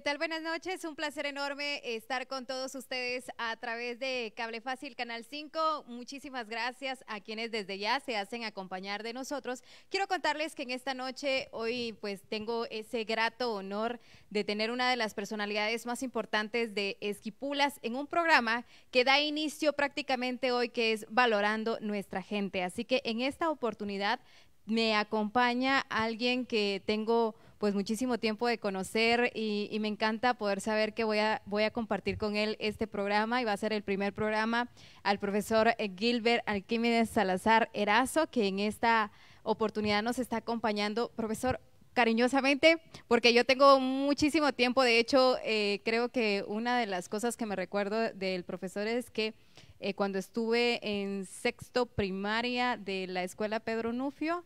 ¿Qué tal? Buenas noches. Un placer enorme estar con todos ustedes a través de Cable Fácil Canal 5. Muchísimas gracias a quienes desde ya se hacen acompañar de nosotros. Quiero contarles que en esta noche, hoy, pues tengo ese grato honor de tener una de las personalidades más importantes de Esquipulas en un programa que da inicio prácticamente hoy, que es Valorando Nuestra Gente. Así que en esta oportunidad me acompaña alguien que tengo pues muchísimo tiempo de conocer y, me encanta poder saber que voy a, voy a compartir con él este programa y va a ser el primer programa al profesor Gilbert Alquímedes Salazar Erazo, que en esta oportunidad nos está acompañando. Profesor, cariñosamente, porque yo tengo muchísimo tiempo, de hecho, eh, creo que una de las cosas que me recuerdo del profesor es que eh, cuando estuve en sexto primaria de la escuela Pedro Nufio,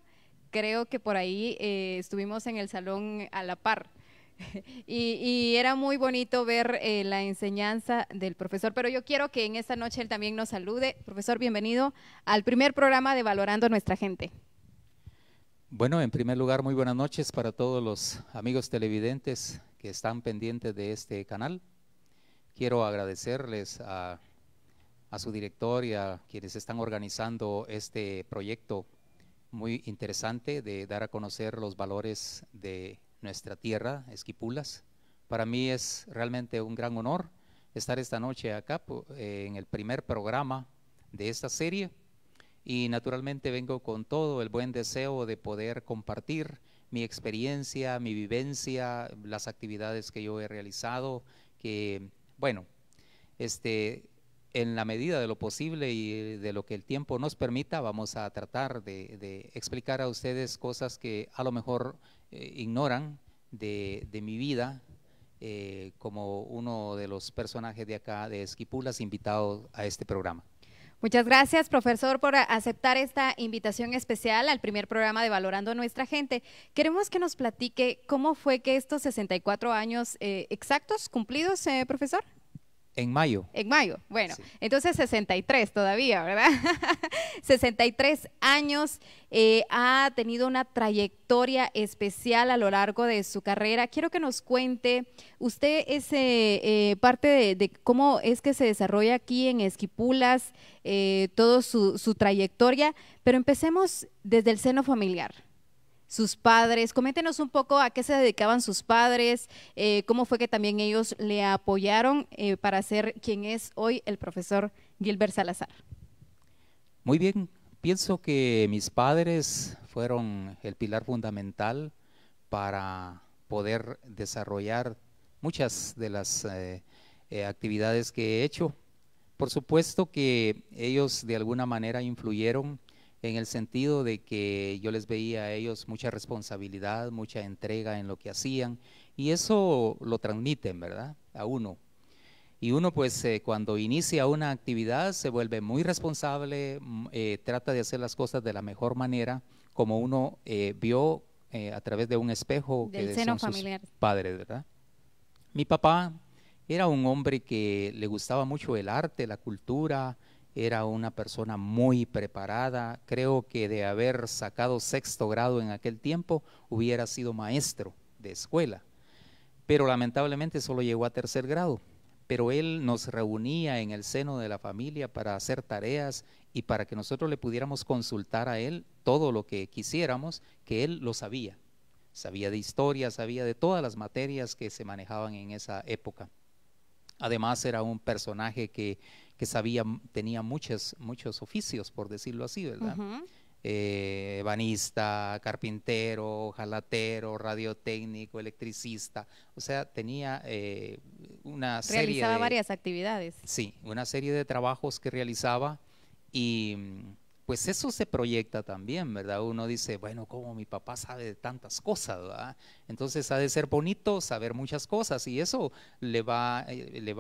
creo que por ahí eh, estuvimos en el salón a la par. Y, era muy bonito ver eh, la enseñanza del profesor, pero yo quiero que en esta noche él también nos salude. Profesor, bienvenido al primer programa de Valorando Nuestra Gente. Bueno, en primer lugar, muy buenas noches para todos los amigos televidentes que están pendientes de este canal. Quiero agradecerles a, a su director y a quienes están organizando este proyecto muy interesante de dar a conocer los valores de nuestra tierra, Esquipulas. Para mí es realmente un gran honor estar esta noche acá eh, en el primer programa de esta serie y naturalmente vengo con todo el buen deseo de poder compartir mi experiencia, mi vivencia, las actividades que yo he realizado, que bueno, este en la medida de lo posible y de lo que el tiempo nos permita, vamos a tratar de, explicar a ustedes cosas que a lo mejor eh, ignoran de, mi vida, eh, como uno de los personajes de acá de Esquipulas invitado a este programa. Muchas gracias, profesor, por aceptar esta invitación especial al primer programa de Valorando a Nuestra Gente. Queremos que nos platique cómo fue que estos 64 años eh, exactos cumplidos, profesor. En mayo. En mayo, bueno. Entonces 63 todavía, ¿verdad? 63 años, eh, ha tenido una trayectoria especial a lo largo de su carrera. Quiero que nos cuente, usted es eh, eh, parte de, cómo es que se desarrolla aquí en Esquipulas, toda su, su trayectoria, pero empecemos desde el seno familiar sus padres. Coméntenos un poco a qué se dedicaban sus padres, eh, cómo fue que también ellos le apoyaron eh, para ser quien es hoy el profesor Gilbert Salazar. Muy bien, pienso que mis padres fueron el pilar fundamental para poder desarrollar muchas de las eh, actividades que he hecho. Por supuesto que ellos de alguna manera influyeron en el sentido de que yo les veía a ellos mucha responsabilidad, mucha entrega en lo que hacían, y eso lo transmiten, ¿verdad? A uno. Y uno pues eh, cuando inicia una actividad se vuelve muy responsable, mm, eh, trata de hacer las cosas de la mejor manera, como uno eh, vio a través de un espejo que seno familiar. sus padres, ¿verdad? Mi papá era un hombre que le gustaba mucho el arte, la cultura, era una persona muy preparada, creo que de haber sacado sexto grado en aquel tiempo hubiera sido maestro de escuela, pero lamentablemente solo llegó a tercer grado, pero él nos reunía en el seno de la familia para hacer tareas y para que nosotros le pudiéramos consultar a él todo lo que quisiéramos, que él lo sabía, sabía de historia, sabía de todas las materias que se manejaban en esa época. Además era un personaje que que sabía, tenía muchos, muchos oficios, por decirlo así, ¿verdad? Eh, banista, carpintero, jalatero, radiotécnico, electricista, o sea, tenía eh, una serie... Realizaba varias actividades. Sí, una serie de trabajos que realizaba y pues eso se proyecta también, ¿verdad? Uno dice, bueno, como mi papá sabe de tantas cosas, ¿verdad? Entonces ha de ser bonito saber muchas cosas y eso eh, le va,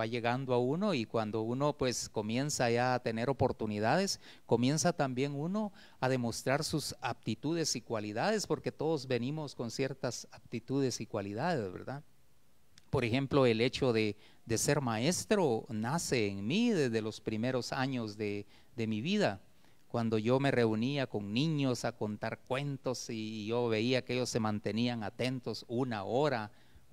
llegando a uno y cuando uno pues comienza ya a tener oportunidades, comienza también uno a demostrar sus aptitudes y cualidades, porque todos venimos con ciertas aptitudes y cualidades, ¿verdad? Por ejemplo, el hecho de, ser maestro nace en mí desde los primeros años de mi vida cuando yo me reunía con niños a contar cuentos y yo veía que ellos se mantenían atentos una hora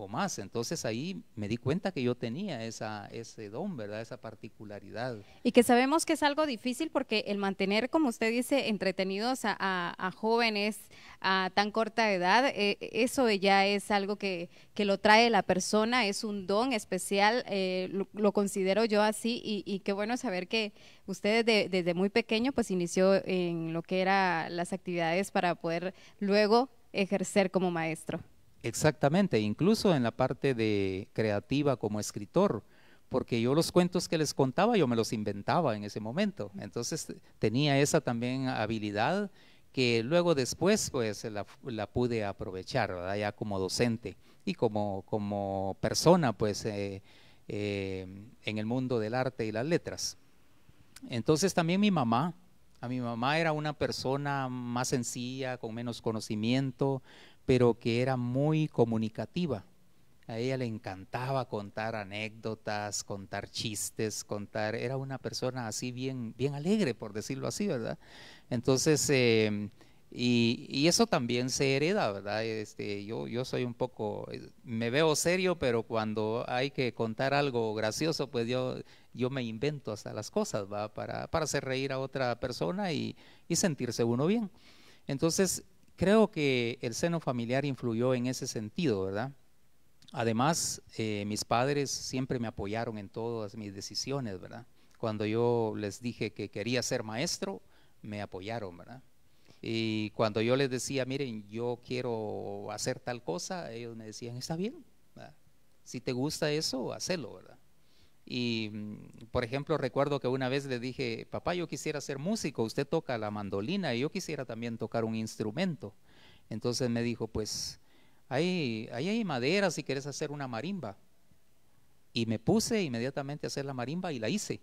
más. Entonces ahí me di cuenta que yo tenía esa, ese don, ¿verdad? Esa particularidad. Y que sabemos que es algo difícil porque el mantener, como usted dice, entretenidos a, jóvenes a tan corta edad, eh, eso ya es algo que, lo trae la persona, es un don especial, eh, lo, considero yo así y, qué bueno saber que usted desde, desde muy pequeño pues inició en lo que eran las actividades para poder luego ejercer como maestro. Exactamente, incluso en la parte de creativa como escritor, porque yo los cuentos que les contaba yo me los inventaba en ese momento. Entonces tenía esa también habilidad que luego después pues la, pude aprovechar, ya como docente y como, como persona pues eh, eh, en el mundo del arte y las letras. Entonces también mi mamá, a mi mamá era una persona más sencilla, con menos conocimiento, pero que era muy comunicativa. A ella le encantaba contar anécdotas, contar chistes, contar. Era una persona así bien, bien alegre, por decirlo así, ¿verdad? Entonces, em, y, eso también se hereda, ¿verdad? Este, yo, yo soy un poco, eh, me veo serio, pero cuando hay que contar algo gracioso, pues yo, yo me invento hasta las cosas, ¿va? Para, hacer reír a otra persona y sentirse uno bien. Entonces, creo que el seno familiar influyó en ese sentido, ¿verdad? Además, eh, mis padres siempre me apoyaron en todas mis decisiones, ¿verdad? Cuando yo les dije que quería ser maestro, me apoyaron, ¿verdad? Y cuando yo les decía, miren, yo quiero hacer tal cosa, ellos me decían, está bien, si te gusta eso, hazlo, ¿verdad? Y, mm, por ejemplo, recuerdo que una vez le dije, papá, yo quisiera ser músico, usted toca la mandolina y yo quisiera también tocar un instrumento. Entonces me dijo, pues, ahí, ahí hay madera si quieres hacer una marimba. Y me puse inmediatamente a hacer la marimba y la hice.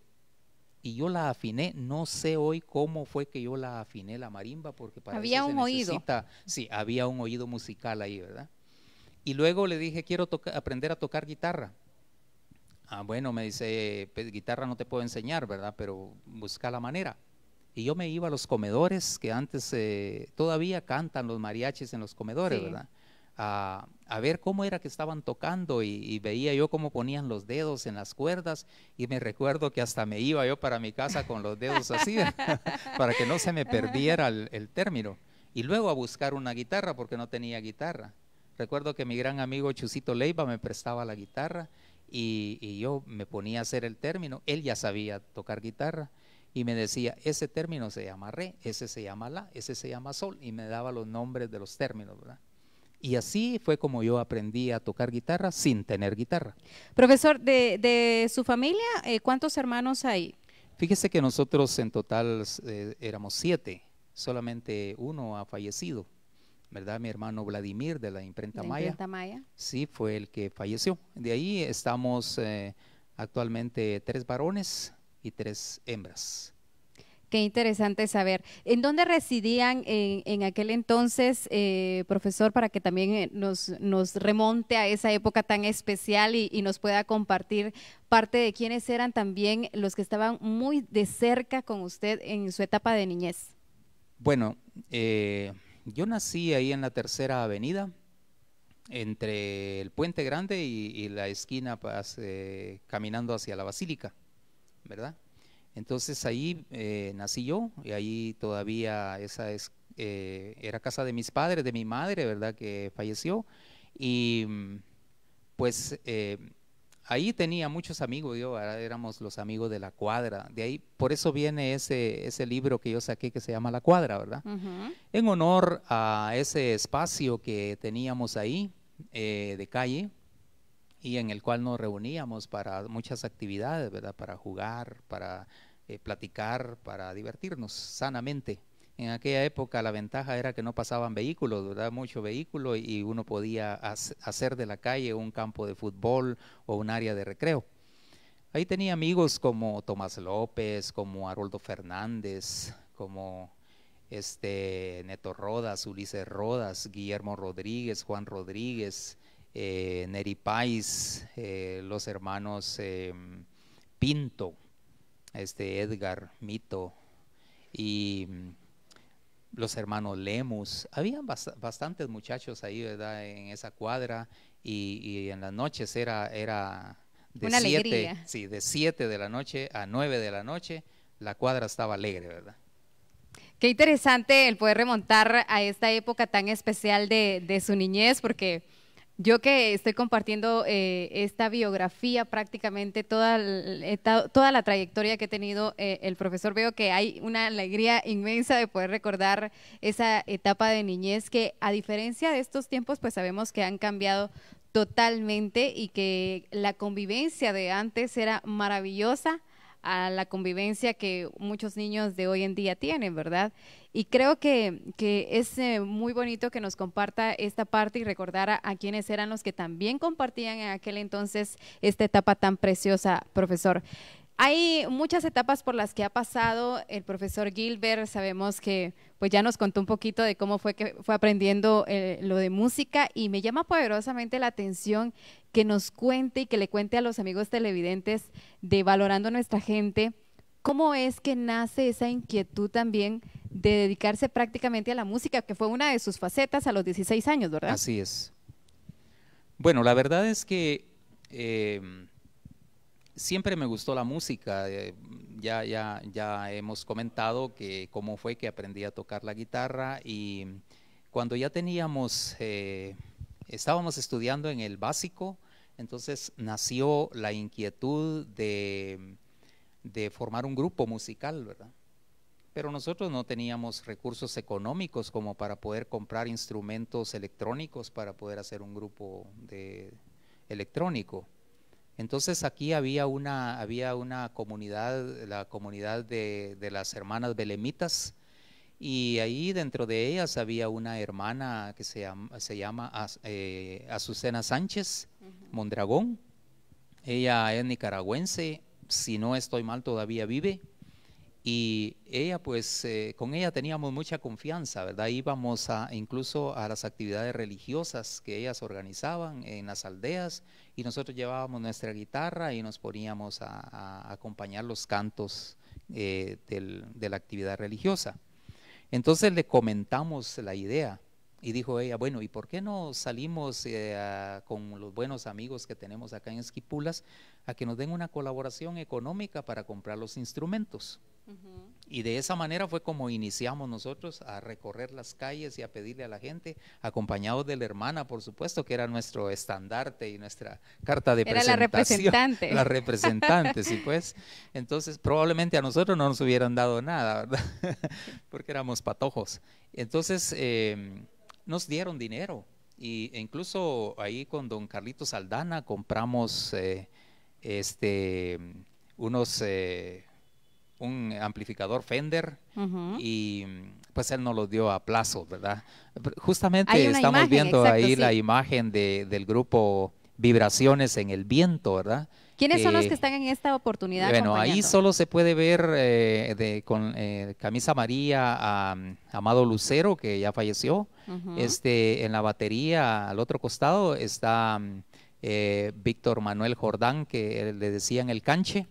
Y yo la afiné, no sé hoy cómo fue que yo la afiné la marimba, porque para había eso un oído. Necesita, sí, había un oído musical ahí, ¿verdad? Y luego le dije, quiero aprender a tocar guitarra. Ah, bueno, me dice, pues, guitarra no te puedo enseñar, ¿verdad? Pero busca la manera. Y yo me iba a los comedores, que antes eh, todavía cantan los mariachis en los comedores, ¿verdad? A, ver cómo era que estaban tocando y, veía yo cómo ponían los dedos en las cuerdas y me recuerdo que hasta me iba yo para mi casa con los dedos así, para que no se me perdiera el, el, término. Y luego a buscar una guitarra porque no tenía guitarra. Recuerdo que mi gran amigo Chusito Leiva me prestaba la guitarra y, yo me ponía a hacer el término, él ya sabía tocar guitarra y me decía, ese término se llama re, ese se llama la, ese se llama sol, y me daba los nombres de los términos, ¿verdad? Y así fue como yo aprendí a tocar guitarra sin tener guitarra. Profesor, de, su familia, eh, ¿cuántos hermanos hay? Fíjese que nosotros en total eh, éramos siete, solamente uno ha fallecido. ¿verdad? Mi hermano Vladimir de la imprenta, la Maya. Maya. Sí, fue el que falleció. De ahí estamos eh, actualmente tres varones y tres hembras. Qué interesante saber. ¿En dónde residían en, aquel entonces, eh, profesor, para que también eh, nos, remonte a esa época tan especial y, nos pueda compartir parte de quiénes eran también los que estaban muy de cerca con usted en su etapa de niñez? Bueno, eh, yo nací ahí en la tercera avenida, entre el Puente Grande y, la esquina pues, eh, caminando hacia la Basílica, ¿verdad? Entonces ahí eh, nací yo y ahí todavía esa es, eh, era casa de mis padres, de mi madre, ¿verdad? Que falleció. Y pues ahí tenía muchos amigos, yo ah, éramos los amigos de la cuadra, de ahí, por eso viene ese, ese libro que yo saqué que se llama La Cuadra, ¿verdad? En honor a ese espacio que teníamos ahí eh, de calle y en el cual nos reuníamos para muchas actividades, ¿verdad? Para jugar, para eh, platicar, para divertirnos sanamente. En aquella época la ventaja era que no pasaban vehículos, ¿verdad? Mucho vehículo y uno podía hacer de la calle un campo de fútbol o un área de recreo. Ahí tenía amigos como Tomás López, como Haroldo Fernández, como este Neto Rodas, Ulises Rodas, Guillermo Rodríguez, Juan Rodríguez, eh, Neri Pais, eh, los hermanos em, Pinto, este Edgar Mito y los hermanos Lemus, habían bastantes muchachos ahí, ¿verdad? En esa cuadra y, en las noches era, era de Una Sí, de 7 de la noche a 9 de la noche, la cuadra estaba alegre, ¿verdad? Qué interesante el poder remontar a esta época tan especial de, de su niñez, porque yo que estoy compartiendo eh, esta biografía, prácticamente toda, toda la trayectoria que ha tenido eh, el profesor, veo que hay una alegría inmensa de poder recordar esa etapa de niñez que a diferencia de estos tiempos, pues sabemos que han cambiado totalmente y que la convivencia de antes era maravillosa a la convivencia que muchos niños de hoy en día tienen, ¿verdad? Y creo que, es eh, muy bonito que nos comparta esta parte y recordar a, quienes eran los que también compartían en aquel entonces esta etapa tan preciosa, profesor. Hay muchas etapas por las que ha pasado el profesor Gilbert. Sabemos que pues ya nos contó un poquito de cómo fue que fue aprendiendo eh, lo de música y me llama poderosamente la atención que nos cuente y que le cuente a los amigos televidentes de Valorando a Nuestra Gente cómo es que nace esa inquietud también de dedicarse prácticamente a la música, que fue una de sus facetas a los 16 años, ¿verdad? Así es. Bueno, la verdad es que eh, siempre me gustó la música. Eh, ya, ya, hemos comentado que cómo fue que aprendí a tocar la guitarra y cuando ya teníamos, eh, estábamos estudiando en el básico, entonces nació la inquietud de, formar un grupo musical, ¿verdad? Pero nosotros no teníamos recursos económicos como para poder comprar instrumentos electrónicos para poder hacer un grupo de, electrónico. Entonces aquí había una, había una comunidad, la comunidad de, las hermanas belemitas, y ahí dentro de ellas había una hermana que se llama, eh, Azucena Sánchez Mondragón. Ella es nicaragüense, si no estoy mal todavía vive y ella pues eh, con ella teníamos mucha confianza, ¿verdad? Íbamos a, incluso a las actividades religiosas que ellas organizaban en las aldeas y nosotros llevábamos nuestra guitarra y nos poníamos a, acompañar los cantos eh, de la actividad religiosa. Entonces le comentamos la idea y dijo ella, bueno, ¿y por qué no salimos eh, con los buenos amigos que tenemos acá en Esquipulas a que nos den una colaboración económica para comprar los instrumentos? Y de esa manera fue como iniciamos nosotros a recorrer las calles y a pedirle a la gente, acompañados de la hermana, por supuesto, que era nuestro estandarte y nuestra carta de era presentación. la representante. La representante, sí, pues. Entonces, probablemente a nosotros no nos hubieran dado nada, ¿verdad? Porque éramos patojos. Entonces, em, nos dieron dinero. Y e incluso ahí con don Carlito Saldana compramos eh, este, unos... Eh, un amplificador Fender y pues él no lo dio a plazo, ¿verdad? Justamente estamos viendo ahí la imagen de, del grupo Vibraciones en el Viento, ¿verdad? ¿Quiénes son los que están en esta oportunidad? Bueno, ahí solo se puede ver eh, con eh, camisa María a, Amado Lucero, que ya falleció. este, en la batería, al otro costado, está eh, Víctor Manuel Jordán, que le decían el canche.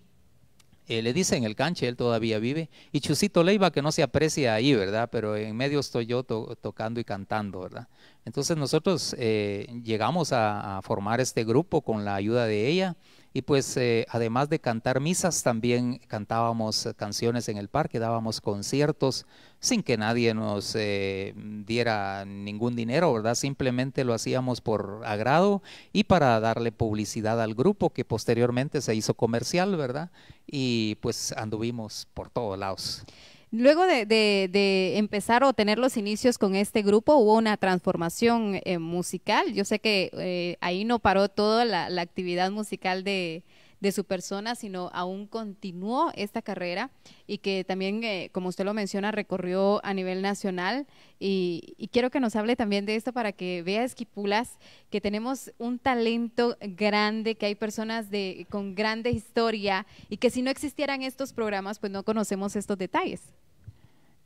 Eh, le le en el canche, él todavía vive. Y Chusito Leiva, que no se aprecia ahí, ¿verdad? Pero en medio estoy yo tocando y cantando, ¿verdad? Entonces nosotros eh, llegamos a, formar este grupo con la ayuda de ella. Y pues eh, además de cantar misas, también cantábamos eh, canciones en el parque, dábamos conciertos sin que nadie nos eh, diera ningún dinero, ¿verdad? Simplemente lo hacíamos por agrado y para darle publicidad al grupo que posteriormente se hizo comercial, ¿verdad? Y pues anduvimos por todos lados. Luego de, de, empezar o tener los inicios con este grupo, hubo una transformación eh, musical. Yo sé que eh, ahí no paró toda la, la actividad musical de, de su persona, sino aún continuó esta carrera y que también, eh, como usted lo menciona, recorrió a nivel nacional. Y, y, quiero que nos hable también de esto para que vea Esquipulas que tenemos un talento grande, que hay personas de, con grande historia y que si no existieran estos programas, pues no conocemos estos detalles.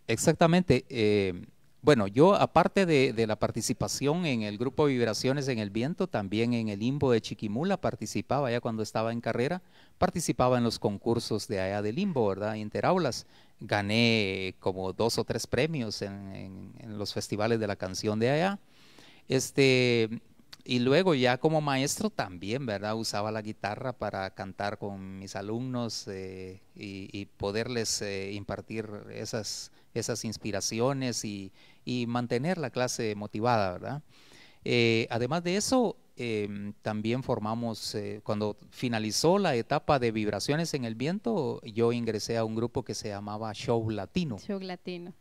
Exactamente. Eh, bueno, yo aparte de, la participación en el grupo Vibraciones en el Viento, también en el Limbo de Chiquimula participaba ya cuando estaba en carrera, participaba en los concursos de allá de Limbo, ¿verdad? Interaulas. Gané como dos o tres premios en, los festivales de la canción de allá. Este, y luego ya como maestro también, ¿verdad? Usaba la guitarra para cantar con mis alumnos eh, y, poderles eh, impartir esas esas inspiraciones y, mantener la clase motivada, ¿verdad? Eh, además de eso, em, también formamos, eh, cuando finalizó la etapa de vibraciones en el viento, yo ingresé a un grupo que se llamaba Show Latino. Show Latino.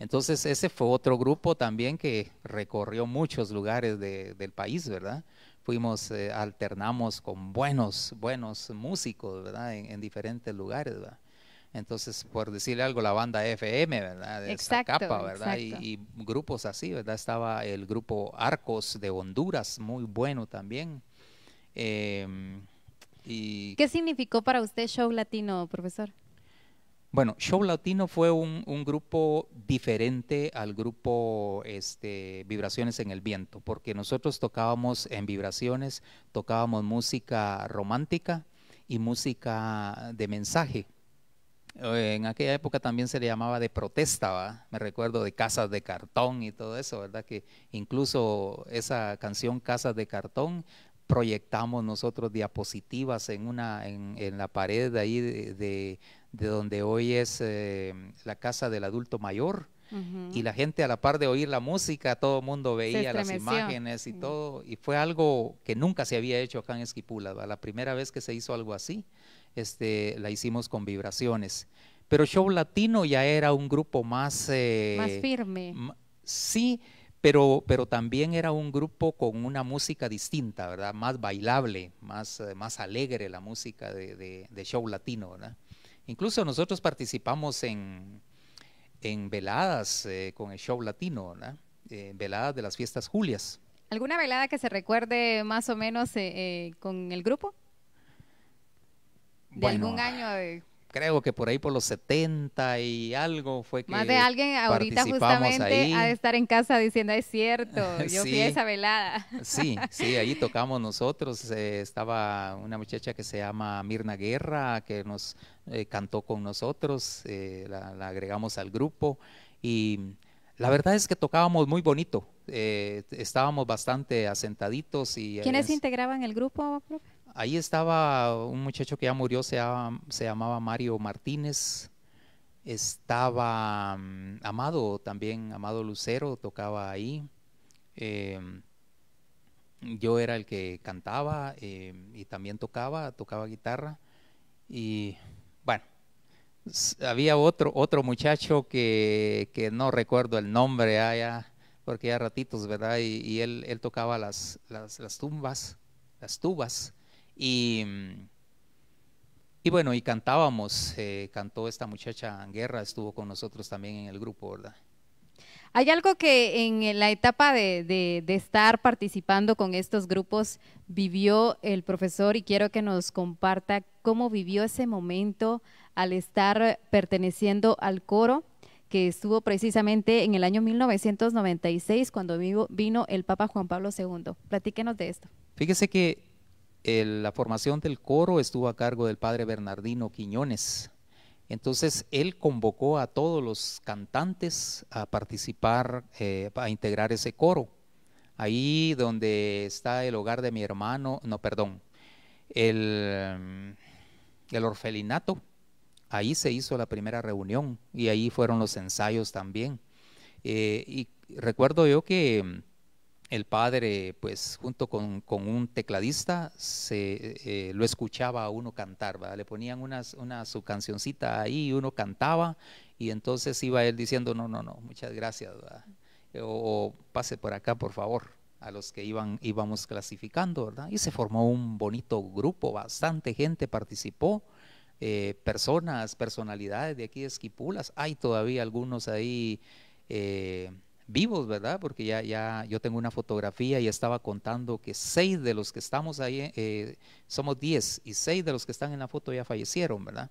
Entonces ese fue otro grupo también que recorrió muchos lugares del país, ¿verdad? Fuimos, eh, alternamos con buenos, buenos músicos, ¿verdad? en diferentes lugares, ¿verdad? Entonces, por decirle algo, la banda FM, ¿verdad? De esta capa, ¿verdad? Y, grupos así, ¿verdad? Estaba el grupo Arcos de Honduras, muy bueno también. Em, ¿Qué significó para usted Show Latino, profesor? Bueno, Show Latino fue un, grupo diferente al grupo este, Vibraciones en el Viento, porque nosotros tocábamos en Vibraciones, tocábamos música romántica y música de mensaje en aquella época también se le llamaba de protesta, me recuerdo de Casas de Cartón y todo eso, ¿verdad? Que incluso esa canción Casas de Cartón proyectamos nosotros diapositivas en, una, en, la pared ahí de, de, donde hoy es eh, la casa del adulto mayor. Y la gente a la par de oír la música, todo el mundo veía las imágenes y todo. Y fue algo que nunca se había hecho acá en Esquipulas, la primera vez que se hizo algo así este, la hicimos con vibraciones. Pero Show Latino ya era un grupo más... Eh, más firme. Sí, pero, pero también era un grupo con una música distinta, ¿verdad? Más bailable, más, eh, más alegre la música de, Show Latino, Incluso nosotros participamos en, en veladas eh, con el Show Latino, ¿verdad? veladas de las fiestas Julias. ¿Alguna velada que se recuerde más o menos con el grupo? de algún año Creo que por ahí por los 70 y algo fue que. Más de alguien ahorita justamente a ha de estar en casa diciendo, es cierto, yo fui a esa velada. Sí, sí, ahí tocamos nosotros. Eh, estaba una muchacha que se llama Mirna Guerra, que nos eh, cantó con nosotros, eh, la, agregamos al grupo y la verdad es que tocábamos muy bonito. estábamos bastante asentaditos y... ¿Quiénes integraban el grupo, Ahí estaba un muchacho que ya murió, se, llamaba Mario Martínez. Estaba mm, Amado también, Amado Lucero tocaba ahí. Em, yo era el que cantaba em, y también tocaba, tocaba guitarra. Y bueno, había otro, otro muchacho que, no recuerdo el nombre, allá, ah, porque ya ratitos, ¿verdad? Y, él, él, tocaba las, las tumbas, las tubas. Y, y bueno, y cantábamos, eh, cantó esta muchacha Guerra, estuvo con nosotros también en el grupo, ¿verdad? Hay algo que en la etapa de, de, de, estar participando con estos grupos vivió el profesor y quiero que nos comparta cómo vivió ese momento al estar perteneciendo al coro que estuvo precisamente en el año 1996 cuando vino el Papa Juan Pablo II. Platíquenos de esto. Fíjese que la formación del coro estuvo a cargo del padre Bernardino Quiñones. Entonces él convocó a todos los cantantes a participar, eh, a integrar ese coro. Ahí donde está el hogar de mi hermano, no, perdón, el, el orfelinato, ahí se hizo la primera reunión y ahí fueron los ensayos también. Eh, y recuerdo yo que el padre, pues junto con, un tecladista, se, eh, lo escuchaba a uno cantar, ¿verdad? le ponían unas, una, su cancioncita ahí, uno cantaba y entonces iba él diciendo, no, no, no, muchas gracias, eh, o, o, pase por acá, por favor, a los que iban, íbamos clasificando, ¿verdad? Y se formó un bonito grupo, bastante gente participó, eh, personas, personalidades de aquí de Esquipulas, hay todavía algunos ahí vivos, ¿verdad? Porque ya, ya yo tengo una fotografía y estaba contando que seis de los que estamos ahí, eh, eh, somos diez, y seis de los que están en la foto ya fallecieron, ¿verdad?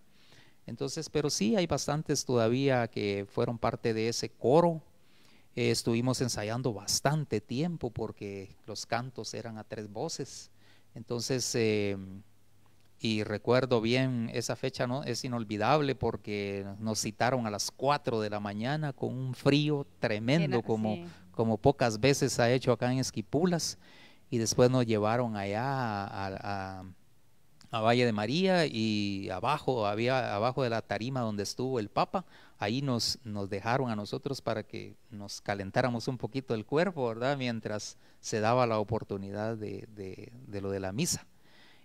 Entonces, pero sí hay bastantes todavía que fueron parte de ese coro. Eh, estuvimos ensayando bastante tiempo porque los cantos eran a tres voces. Entonces, em, y recuerdo bien, esa fecha no, es inolvidable porque nos citaron a las 4 de la mañana con un frío tremendo, como, como pocas veces ha hecho acá en Esquipulas. Y después nos llevaron allá a, Valle de María y abajo, había abajo de la tarima donde estuvo el Papa, ahí nos, nos dejaron a nosotros para que nos calentáramos un poquito el cuerpo, ¿verdad? Mientras se daba la oportunidad de, de lo de la misa.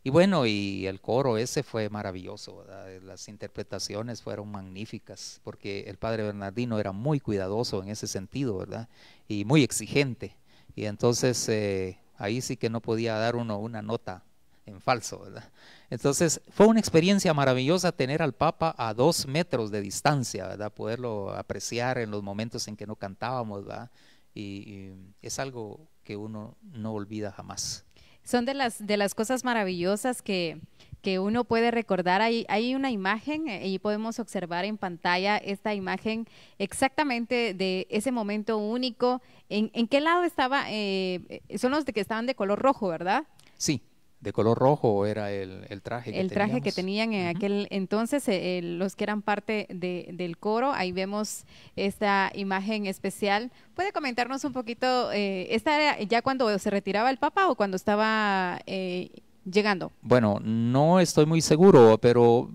Y bueno, y el coro ese fue maravilloso, ¿verdad? Eh, las interpretaciones fueron magníficas, porque el padre Bernardino era muy cuidadoso en ese sentido, ¿verdad? Y muy exigente. Y entonces eh, ahí sí que no podía dar uno una nota en falso, ¿verdad? Entonces fue una experiencia maravillosa tener al Papa a dos metros de distancia, ¿verdad? Poderlo apreciar en los momentos en que no cantábamos, ¿verdad? y es algo que uno no olvida jamás son de las, de las cosas maravillosas que, que uno puede recordar. Hay, hay una imagen eh, y podemos observar en pantalla esta imagen exactamente de ese momento único. ¿En, qué lado estaba? Eh, eh, son los de que estaban de color rojo, ¿verdad? Sí de color rojo era el, traje el que traje que tenían en aquel entonces, eh, eh, los que eran parte de, del coro, ahí vemos esta imagen especial. ¿Puede comentarnos un poquito, eh, esta era ya cuando se retiraba el Papa o cuando estaba llegando? Bueno, no estoy muy seguro, pero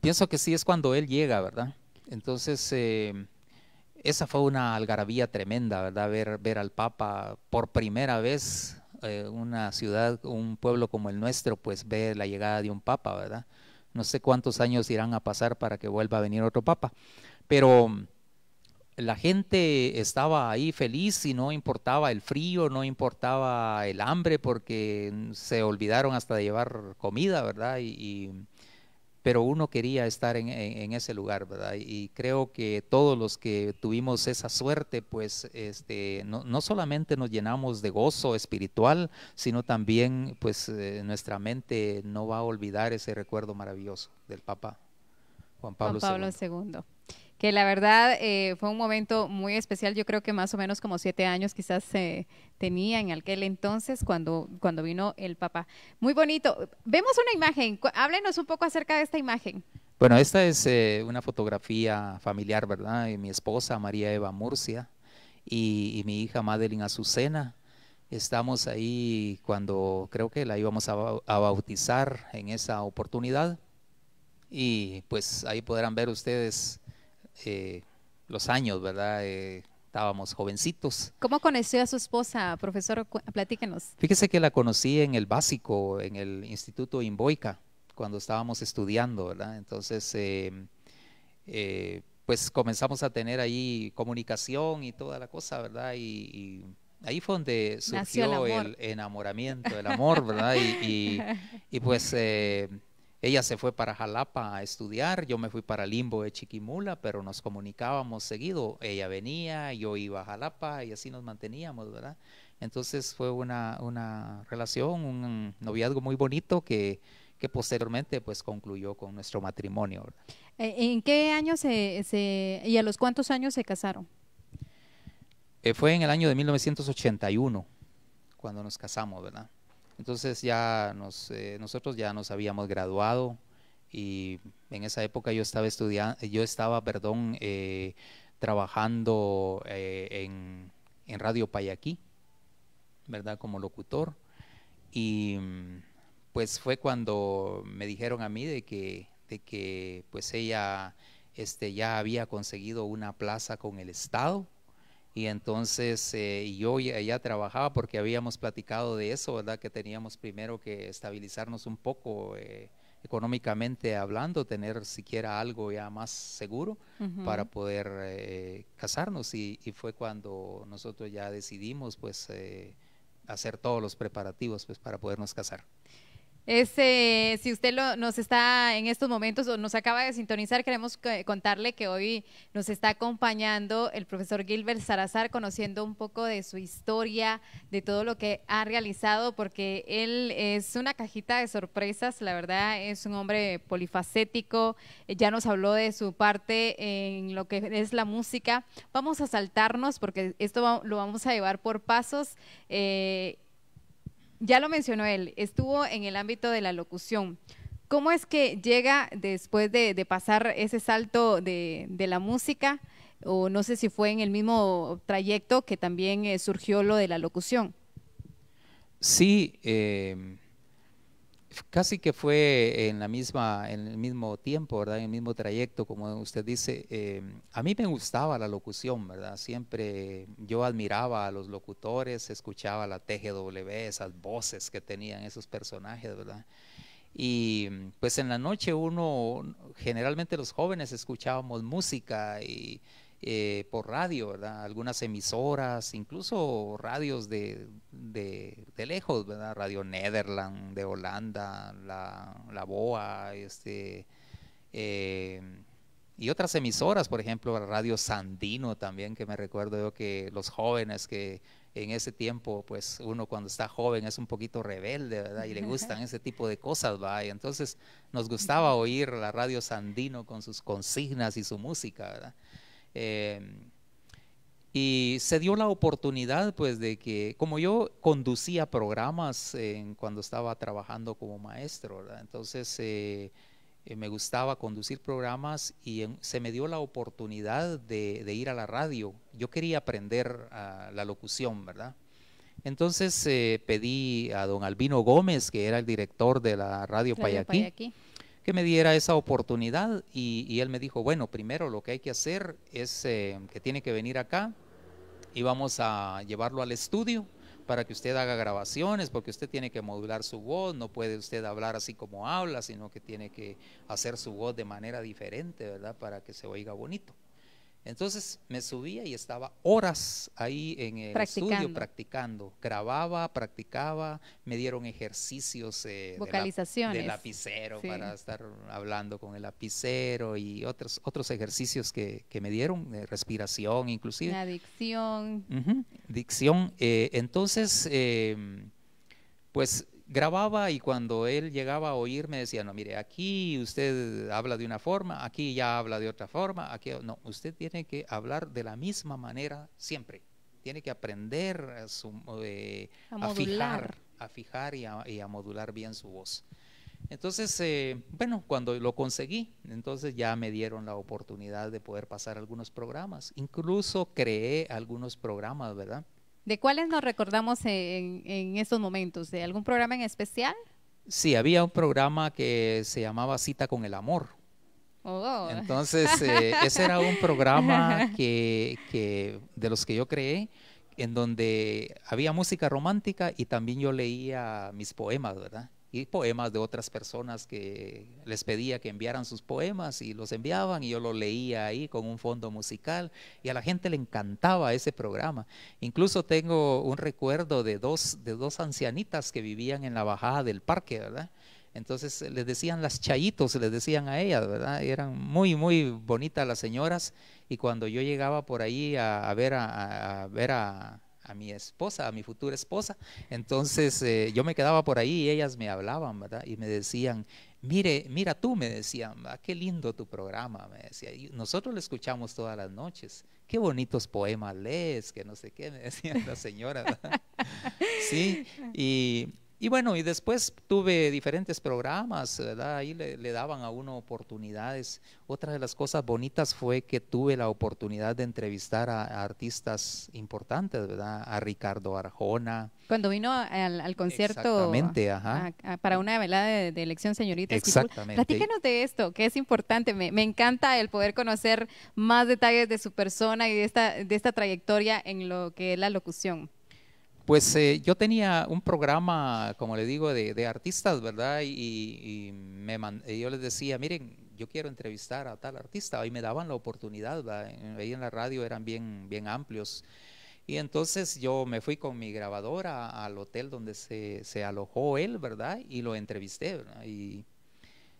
pienso que sí es cuando él llega, ¿verdad? Entonces... esa fue una algarabía tremenda, ¿verdad? Ver, ver al Papa por primera vez eh, una ciudad, un pueblo como el nuestro, pues ve la llegada de un papa, ¿verdad? No sé cuántos años irán a pasar para que vuelva a venir otro papa, pero mm, la gente estaba ahí feliz y no importaba el frío, no importaba el hambre, porque mm, se olvidaron hasta de llevar comida, ¿verdad? y pero uno quería estar en, ese lugar, ¿verdad? Y creo que todos los que tuvimos esa suerte, pues este, no, solamente nos llenamos de gozo espiritual, sino también pues eh, nuestra mente no va a olvidar ese recuerdo maravilloso del Papa Juan Pablo, II que la verdad eh, fue un momento muy especial. Yo creo que más o menos como siete años quizás se tenía en aquel entonces cuando, cuando vino el papá. Muy bonito. Vemos una imagen. Háblenos un poco acerca de esta imagen. Bueno, esta es eh, una fotografía familiar, ¿verdad? mi esposa María Eva Murcia y, mi hija Madeline Azucena. Estamos ahí cuando creo que la íbamos a bautizar en esa oportunidad. Y pues ahí podrán ver ustedes eh, los años, ¿verdad? Eh, estábamos jovencitos. ¿Cómo conoció a su esposa, profesor? Platíquenos. Fíjese que la conocí en el básico, en el Instituto Imboica, cuando estábamos estudiando, ¿verdad? Entonces, em, eh, pues comenzamos a tener ahí comunicación y toda la cosa, ¿verdad? y, ahí fue donde surgió el, enamoramiento, el amor, ¿verdad? Y, y, pues ella se fue para Jalapa a estudiar, yo me fui para Limbo de Chiquimula, pero nos comunicábamos seguido. Ella venía, yo iba a Jalapa y así nos manteníamos, ¿verdad? Entonces fue una, una relación, un noviazgo muy bonito que, posteriormente pues concluyó con nuestro matrimonio. E, ¿En qué año se, y a los cuántos años se casaron? Eh, fue en el año de 1981 cuando nos casamos, ¿verdad? Entonces ya nos, eh, nosotros ya nos habíamos graduado y en esa época yo estaba estudiando, yo estaba, perdón, eh, trabajando eh, en, en, Radio Payaquí, ¿verdad? Como locutor. Y mm, pues fue cuando me dijeron a mí de que, de que pues ella este, ya había conseguido una plaza con el Estado y entonces eh, yo ya, trabajaba porque habíamos platicado de eso, ¿verdad? Que teníamos primero que estabilizarnos un poco eh, económicamente hablando, tener siquiera algo ya más seguro para poder eh, casarnos. Y, fue cuando nosotros ya decidimos pues eh, hacer todos los preparativos pues, para podernos casar si usted nos está en estos momentos o nos acaba de sintonizar, queremos contarle que hoy nos está acompañando el profesor Gilbert Salazar, conociendo un poco de su historia, de todo lo que ha realizado, porque él es una cajita de sorpresas, la verdad es un hombre polifacético, ya nos habló de su parte en lo que es la música. Vamos a saltarnos porque esto lo vamos a llevar por pasos. Eh, ya lo mencionó él, estuvo en el ámbito de la locución. ¿Cómo es que llega después de, pasar ese salto de, la música? O no sé si fue en el mismo trayecto que también eh, surgió lo de la locución. Sí, eh, casi que fue en, la misma, en el mismo tiempo, ¿verdad? En el mismo trayecto, como usted dice. Eh, a mí me gustaba la locución, ¿verdad? Siempre yo admiraba a los locutores, escuchaba la TGW, esas voces que tenían esos personajes, ¿verdad? Y mm, pues en la noche uno, generalmente los jóvenes escuchábamos música y eh, por radio, Algunas emisoras, incluso radios de, lejos, ¿verdad? Radio Nederland de Holanda, la, BOA, este, eh, y otras emisoras, por ejemplo, Radio Sandino también, que me recuerdo yo que los jóvenes que en ese tiempo, pues uno cuando está joven es un poquito rebelde, ¿verdad? Y le gustan ese tipo de cosas, ¿va? Y entonces nos gustaba oír la Radio Sandino con sus consignas y su música, ¿verdad? Em, y se dio la oportunidad, pues, de que, como yo conducía programas cuando estaba trabajando como maestro, entonces eh, eh, me gustaba conducir programas y se me dio la oportunidad de, ir a la radio. Yo quería aprender ah, la locución, ¿verdad? Entonces eh, pedí a don Albino Gómez, que era el director de la radio, que me diera esa oportunidad y, él me dijo, bueno, primero lo que hay que hacer es eh, que tiene que venir acá y vamos a llevarlo al estudio para que usted haga grabaciones, porque usted tiene que modular su voz, no puede usted hablar así como habla, sino que tiene que hacer su voz de manera diferente, ¿verdad? Para que se oiga bonito. Entonces me subía y estaba horas ahí en el estudio practicando. Grababa, practicaba, me dieron ejercicios eh, De, lapicero para estar hablando con el lapicero y otros, otros ejercicios que, me dieron, eh, respiración inclusive. adicción dicción. Dicción. Eh, entonces, em, pues grababa y cuando él llegaba a oírme decía, no, mire, aquí usted habla de una forma, aquí ya habla de otra forma, aquí no, usted tiene que hablar de la misma manera siempre, tiene que aprender a, eh, a, fijar, y a, modular bien su voz. Entonces, eh, bueno, cuando lo conseguí, entonces ya me dieron la oportunidad de poder pasar algunos programas, incluso creé algunos programas, ¿verdad? ¿De cuáles nos recordamos en, esos momentos? ¿De algún programa en especial? Sí, había un programa que se llamaba Cita con el Amor. Oh. Entonces, eh, ese era un programa que, de los que yo creé, en donde había música romántica y también yo leía mis poemas, ¿verdad? y poemas de otras personas que les pedía que enviaran sus poemas y los enviaban y yo los leía ahí con un fondo musical y a la gente le encantaba ese programa. Incluso tengo un recuerdo de dos, de dos ancianitas que vivían en la bajada del parque, ¿verdad? Entonces eh, les decían las chayitos, les decían a ellas, ¿verdad? Eran muy, muy bonitas las señoras y cuando yo llegaba por ahí a, ver a ver a a mi esposa, a mi futura esposa. Entonces eh, yo me quedaba por ahí y ellas me hablaban, ¿verdad? Y me decían, mire, mira tú, me decían, ah, qué lindo tu programa, me decía. Y nosotros lo escuchamos todas las noches. Qué bonitos poemas lees, que no sé qué, me decían las señoras. sí, y y bueno, y después tuve diferentes programas, ¿verdad? Ahí le, daban a uno oportunidades. Otra de las cosas bonitas fue que tuve la oportunidad de entrevistar a, artistas importantes, ¿verdad? A Ricardo Arjona. Cuando vino al, concierto. Exactamente, ajá. para una velada de, elección, señorita. Pues, Exactamente. Platícanos de esto, que es importante. Me, me, encanta el poder conocer más detalles de su persona y de esta, de esta trayectoria en lo que es la locución. Pues eh, yo tenía un programa, como le digo, de, artistas, ¿verdad? Y, me yo les decía, miren, yo quiero entrevistar a tal artista. Y me daban la oportunidad, ¿verdad? Ahí en la radio eran bien, bien amplios. Y entonces yo me fui con mi grabadora al hotel donde se, se alojó él, ¿verdad? Y lo entrevisté, ¿verdad? Y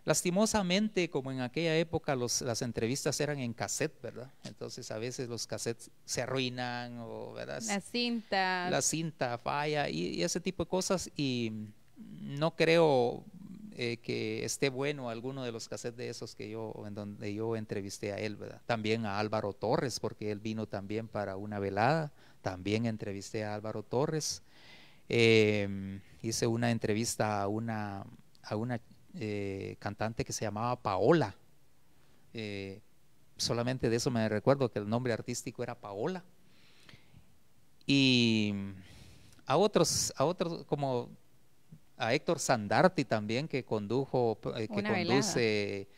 Lastimosamente, como en aquella época las entrevistas eran en cassette, ¿verdad? Entonces a veces los cassettes se arruinan ¿verdad? La cinta. La cinta falla y, ese tipo de cosas y no creo eh, que esté bueno alguno de los cassettes de esos que yo, en donde yo entrevisté a él, ¿verdad? También a Álvaro Torres, porque él vino también para una velada, también entrevisté a Álvaro Torres. Eh, hice una entrevista a una, a eh, cantante que se llamaba Paola. Eh, solamente de eso me recuerdo que el nombre artístico era Paola. Y a otros, a otros como a Héctor Sandarti también que condujo, eh, que conduce,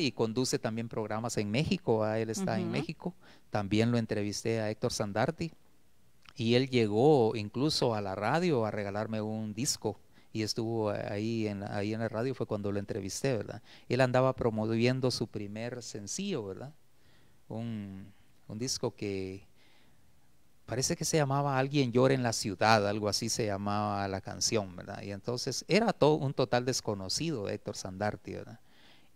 y conduce también programas en México. Ah, él está en México. También lo entrevisté a Héctor Sandarti y él llegó incluso a la radio a regalarme un disco y estuvo ahí en, ahí en la radio, fue cuando lo entrevisté, ¿verdad? Él andaba promoviendo su primer sencillo, ¿verdad? Un, disco que parece que se llamaba Alguien llora en la ciudad, algo así se llamaba la canción, ¿verdad? Y entonces era todo un total desconocido Héctor Sandarti, ¿verdad?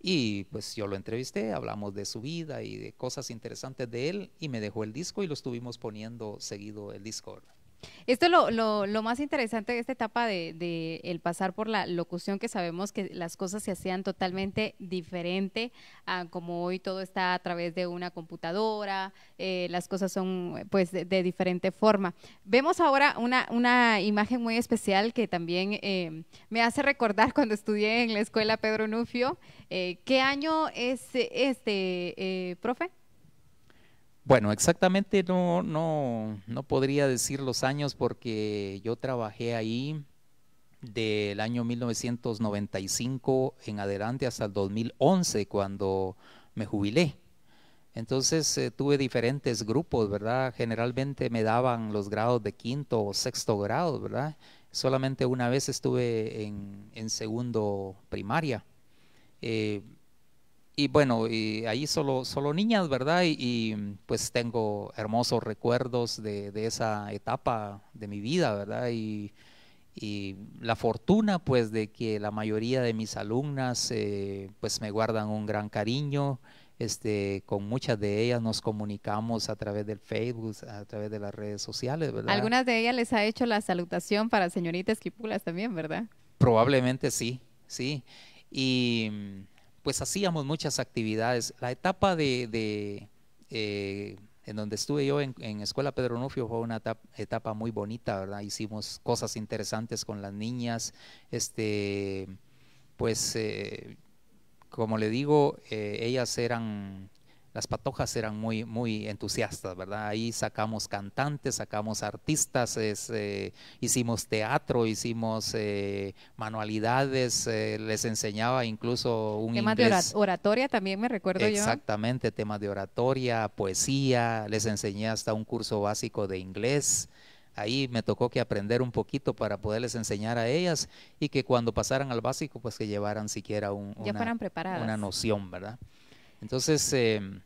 Y pues yo lo entrevisté, hablamos de su vida y de cosas interesantes de él y me dejó el disco y lo estuvimos poniendo seguido el disco, esto es lo, lo, más interesante de esta etapa de, el pasar por la locución, que sabemos que las cosas se hacían totalmente diferente a como hoy todo está a través de una computadora, eh, las cosas son pues de, diferente forma. Vemos ahora una, una imagen muy especial que también em, me hace recordar cuando estudié en la escuela Pedro Nufio. Eh, ¿Qué año es este, eh, profe? Bueno, exactamente no, no, no podría decir los años porque yo trabajé ahí del año 1995 en adelante hasta el 2011 cuando me jubilé. Entonces eh, tuve diferentes grupos, ¿verdad? Generalmente me daban los grados de quinto o sexto grado, ¿verdad? Solamente una vez estuve en, segundo primaria. Eh, y bueno, y ahí solo, solo niñas, ¿verdad? Y, pues tengo hermosos recuerdos de, esa etapa de mi vida, ¿verdad? Y, la fortuna, pues, de que la mayoría de mis alumnas, eh, pues, me guardan un gran cariño. Este, con muchas de ellas nos comunicamos a través del Facebook, a través de las redes sociales, ¿verdad? Algunas de ellas les ha hecho la salutación para señoritas Esquipulas también, ¿verdad? Probablemente sí, sí. Y pues hacíamos muchas actividades. La etapa de, eh, en donde estuve yo en, Escuela Pedro Nufio fue una etapa, muy bonita, ¿verdad? Hicimos cosas interesantes con las niñas, este, pues eh, como le digo, eh, ellas eran las patojas eran muy, muy entusiastas, ¿verdad? Ahí sacamos cantantes, sacamos artistas, eh, hicimos teatro, hicimos eh, manualidades, eh, les enseñaba incluso un temas de oratoria también me recuerdo yo. Exactamente, temas de oratoria, poesía, les enseñé hasta un curso básico de inglés. Ahí me tocó que aprender un poquito para poderles enseñar a ellas y que cuando pasaran al básico, pues que llevaran siquiera un, una noción, ¿verdad? Entonces, em,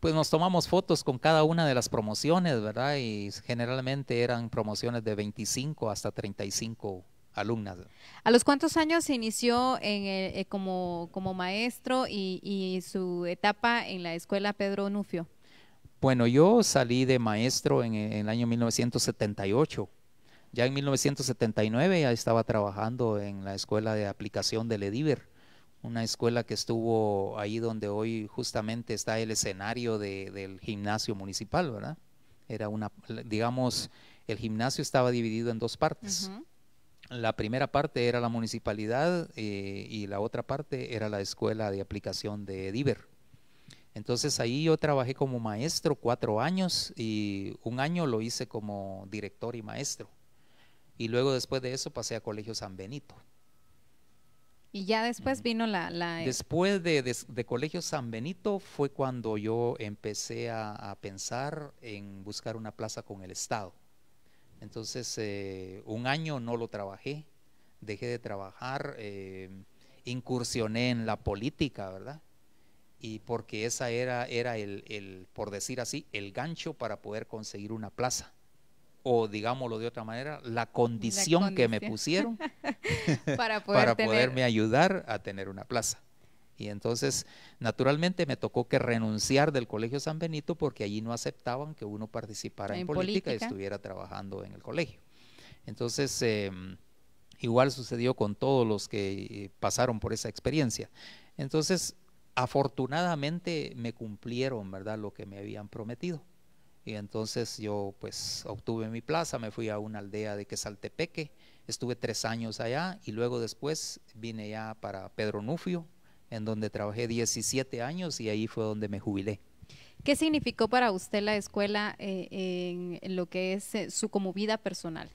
pues nos tomamos fotos con cada una de las promociones, ¿verdad? Y generalmente eran promociones de 25 hasta 35 alumnas. ¿A los cuántos años se inició eh, como, maestro y, su etapa en la escuela Pedro Nufio? Bueno, yo salí de maestro en, eh, el año 1978. Ya en 1979 ya estaba trabajando en la escuela de aplicación de Lediver una escuela que estuvo ahí donde hoy justamente está el escenario del gimnasio municipal, ¿verdad? Era una, digamos, el gimnasio estaba dividido en dos partes. La primera parte era la municipalidad eh, y la otra parte era la escuela de aplicación de Diver. Entonces ahí yo trabajé como maestro cuatro años y un año lo hice como director y maestro. Y luego después de eso pasé a Colegio San Benito. Y ya después vino la... Eh, después de, Colegio San Benito fue cuando yo empecé a, pensar en buscar una plaza con el Estado. Entonces, eh, un año no lo trabajé, dejé de trabajar, eh, incursioné en la política, ¿verdad? Y porque esa era, era el, por decir así, el gancho para poder conseguir una plaza o digámoslo de otra manera, la condición, que me pusieron para, poderme ayudar a tener una plaza. Y entonces, naturalmente, me tocó que renunciar del Colegio San Benito porque allí no aceptaban que uno participara en, política, y estuviera trabajando en el colegio. Entonces, em, igual sucedió con todos los que eh, pasaron por esa experiencia. Entonces, afortunadamente me cumplieron, ¿verdad?, lo que me habían prometido. Y entonces yo pues obtuve mi plaza, me fui a una aldea de Quesaltepeque, estuve tres años allá y luego después vine ya para Pedro Nufio, en donde trabajé 17 años y ahí fue donde me jubilé. ¿Qué significó para usted la escuela eh, en lo que es eh, su como vida personal?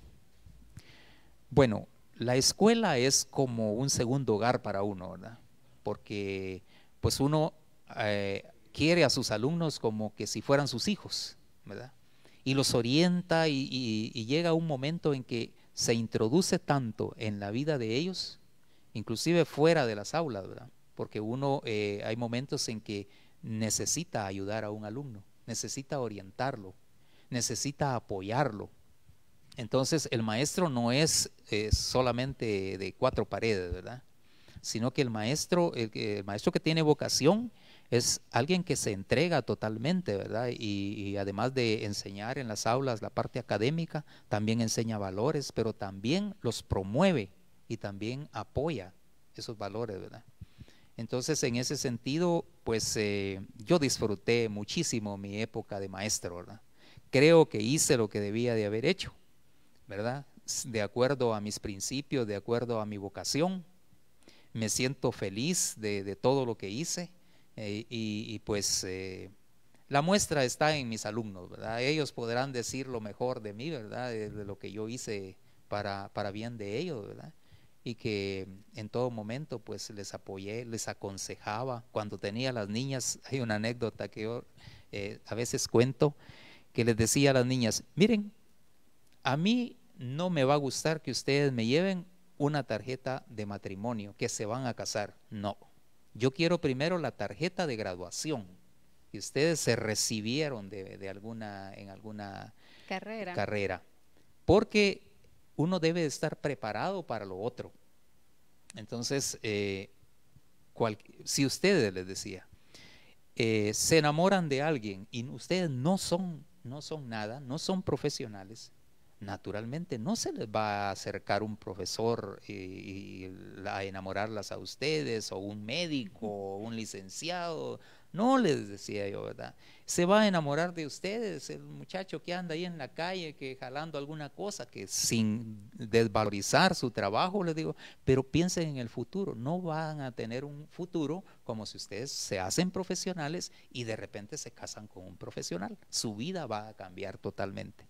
Bueno, la escuela es como un segundo hogar para uno, ¿verdad? Porque pues uno eh, quiere a sus alumnos como que si fueran sus hijos. Y los orienta y, llega un momento en que se introduce tanto en la vida de ellos, inclusive fuera de las aulas, ¿verdad? Porque uno, eh, hay momentos en que necesita ayudar a un alumno, necesita orientarlo, necesita apoyarlo. Entonces el maestro no es eh, solamente de cuatro paredes, ¿verdad? Sino que el maestro, el, el maestro que tiene vocación, es alguien que se entrega totalmente, ¿verdad? Y, además de enseñar en las aulas la parte académica, también enseña valores, pero también los promueve y también apoya esos valores, ¿verdad? Entonces, en ese sentido, pues eh, yo disfruté muchísimo mi época de maestro, ¿verdad? Creo que hice lo que debía de haber hecho, ¿verdad? De acuerdo a mis principios, de acuerdo a mi vocación. Me siento feliz de todo lo que hice eh, y, pues eh, la muestra está en mis alumnos, ¿verdad? Ellos podrán decir lo mejor de mí, ¿verdad? De, lo que yo hice para, para bien de ellos, ¿verdad? y que en todo momento pues les apoyé, les aconsejaba. Cuando tenía las niñas, hay una anécdota que yo eh, a veces cuento, que les decía a las niñas, miren, a mí no me va a gustar que ustedes me lleven una tarjeta de matrimonio, que se van a casar. No, yo quiero primero la tarjeta de graduación, que ustedes se recibieron de, alguna, en alguna carrera. Porque uno debe estar preparado para lo otro. Entonces, eh, si ustedes, les decía, eh, se enamoran de alguien y ustedes no son, no son nada, no son profesionales, naturalmente no se les va a acercar un profesor y, a enamorarlas a ustedes, o un médico, o un licenciado. No les decía yo, ¿verdad? Se va a enamorar de ustedes el muchacho que anda ahí en la calle, que jalando alguna cosa, que sin desvalorizar su trabajo, les digo, pero piensen en el futuro. No van a tener un futuro como si ustedes se hacen profesionales y de repente se casan con un profesional. Su vida va a cambiar totalmente.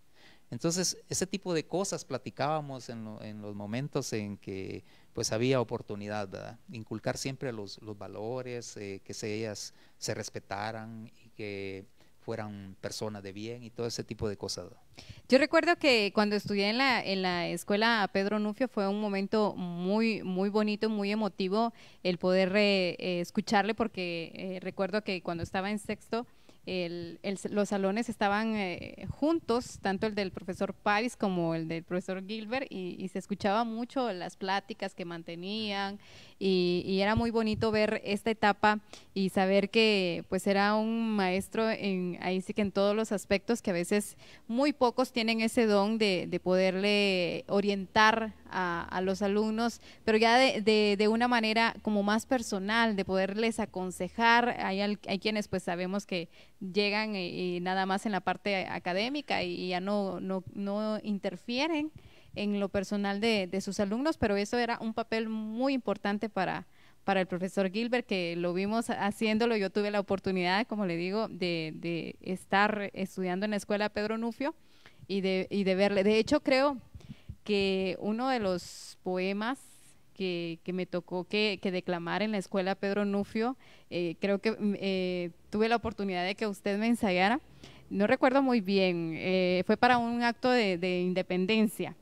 Entonces, ese tipo de cosas platicábamos en, los momentos en que pues había oportunidad, ¿verdad? Inculcar siempre los, valores, eh, que se, ellas se respetaran y que fueran personas de bien y todo ese tipo de cosas. Yo recuerdo que cuando estudié en la, en la escuela Pedro Nufio fue un momento muy, muy bonito, muy emotivo el poder eh, escucharle, porque eh, recuerdo que cuando estaba en sexto los salones estaban eh, juntos, tanto el del profesor Paris como el del profesor Gilbert, y, se escuchaba mucho las pláticas que mantenían, y, era muy bonito ver esta etapa y saber que pues era un maestro en, ahí sí que en todos los aspectos que a veces muy pocos tienen ese don de poderle orientar a, los alumnos, pero ya de, una manera como más personal, de poderles aconsejar. Hay, quienes pues sabemos que llegan y, nada más en la parte académica y, ya no, no, interfieren en lo personal de, sus alumnos, pero eso era un papel muy importante para, para el profesor Gilbert, que lo vimos haciéndolo. Yo tuve la oportunidad, como le digo, de, estar estudiando en la escuela Pedro Nufio y de, y de verle. De hecho, creo que uno de los poemas que, que me tocó que, que, declamar en la escuela Pedro Nufio, eh, creo que mm, eh, tuve la oportunidad de que usted me ensayara, no recuerdo muy bien, eh, fue para un acto de, de independencia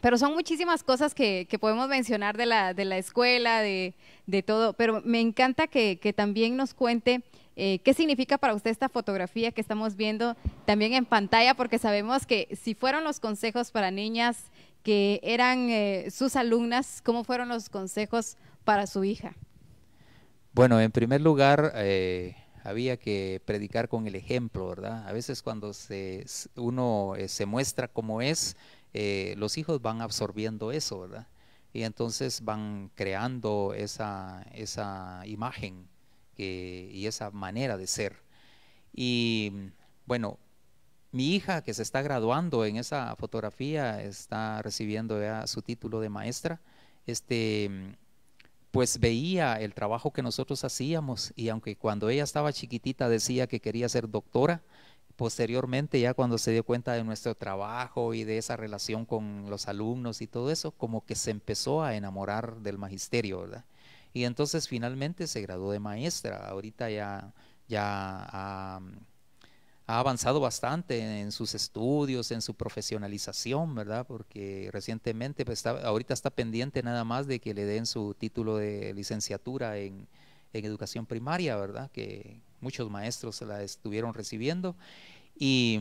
pero son muchísimas cosas que, que podemos mencionar de la, de la escuela, de, de, todo, pero me encanta que, que también nos cuente qué significa para usted esta fotografía que estamos viendo también en pantalla, porque sabemos que si fueron los consejos para niñas que eran eh, sus alumnas, ¿cómo fueron los consejos para su hija? Bueno, en primer lugar, eh, había que predicar con el ejemplo, ¿verdad? A veces cuando se, uno eh, se muestra como es, los hijos van absorbiendo eso, ¿verdad? Y entonces van creando esa, esa imagen y esa manera de ser. Y bueno, mi hija, que se está graduando en esa fotografía, está recibiendo ya su título de maestra, este, pues veía el trabajo que nosotros hacíamos y aunque cuando ella estaba chiquitita decía que quería ser doctora, posteriormente ya cuando se dio cuenta de nuestro trabajo y de esa relación con los alumnos y todo eso, como que se empezó a enamorar del magisterio, ¿verdad? Y entonces finalmente se graduó de maestra, ahorita ya, ya ah, ha avanzado bastante en sus estudios, en su profesionalización, ¿verdad? Porque recientemente, pues, ahorita está pendiente nada más de que le den su título de licenciatura en, educación primaria, ¿verdad? Que muchos maestros la estuvieron recibiendo. Y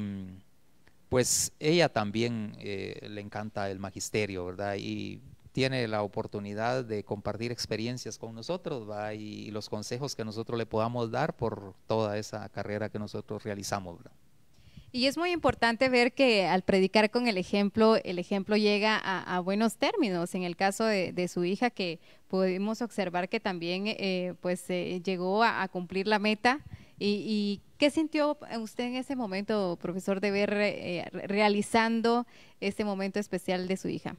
pues ella también eh, le encanta el magisterio, ¿verdad? Y tiene la oportunidad de compartir experiencias con nosotros Y, los consejos que nosotros le podamos dar por toda esa carrera que nosotros realizamos. Y es muy importante ver que al predicar con el ejemplo, el ejemplo llega a, buenos términos. En el caso de, su hija, que pudimos observar que también eh, pues eh, llegó a, cumplir la meta. Y, qué sintió usted en ese momento, profesor, de ver eh, realizando este momento especial de su hija?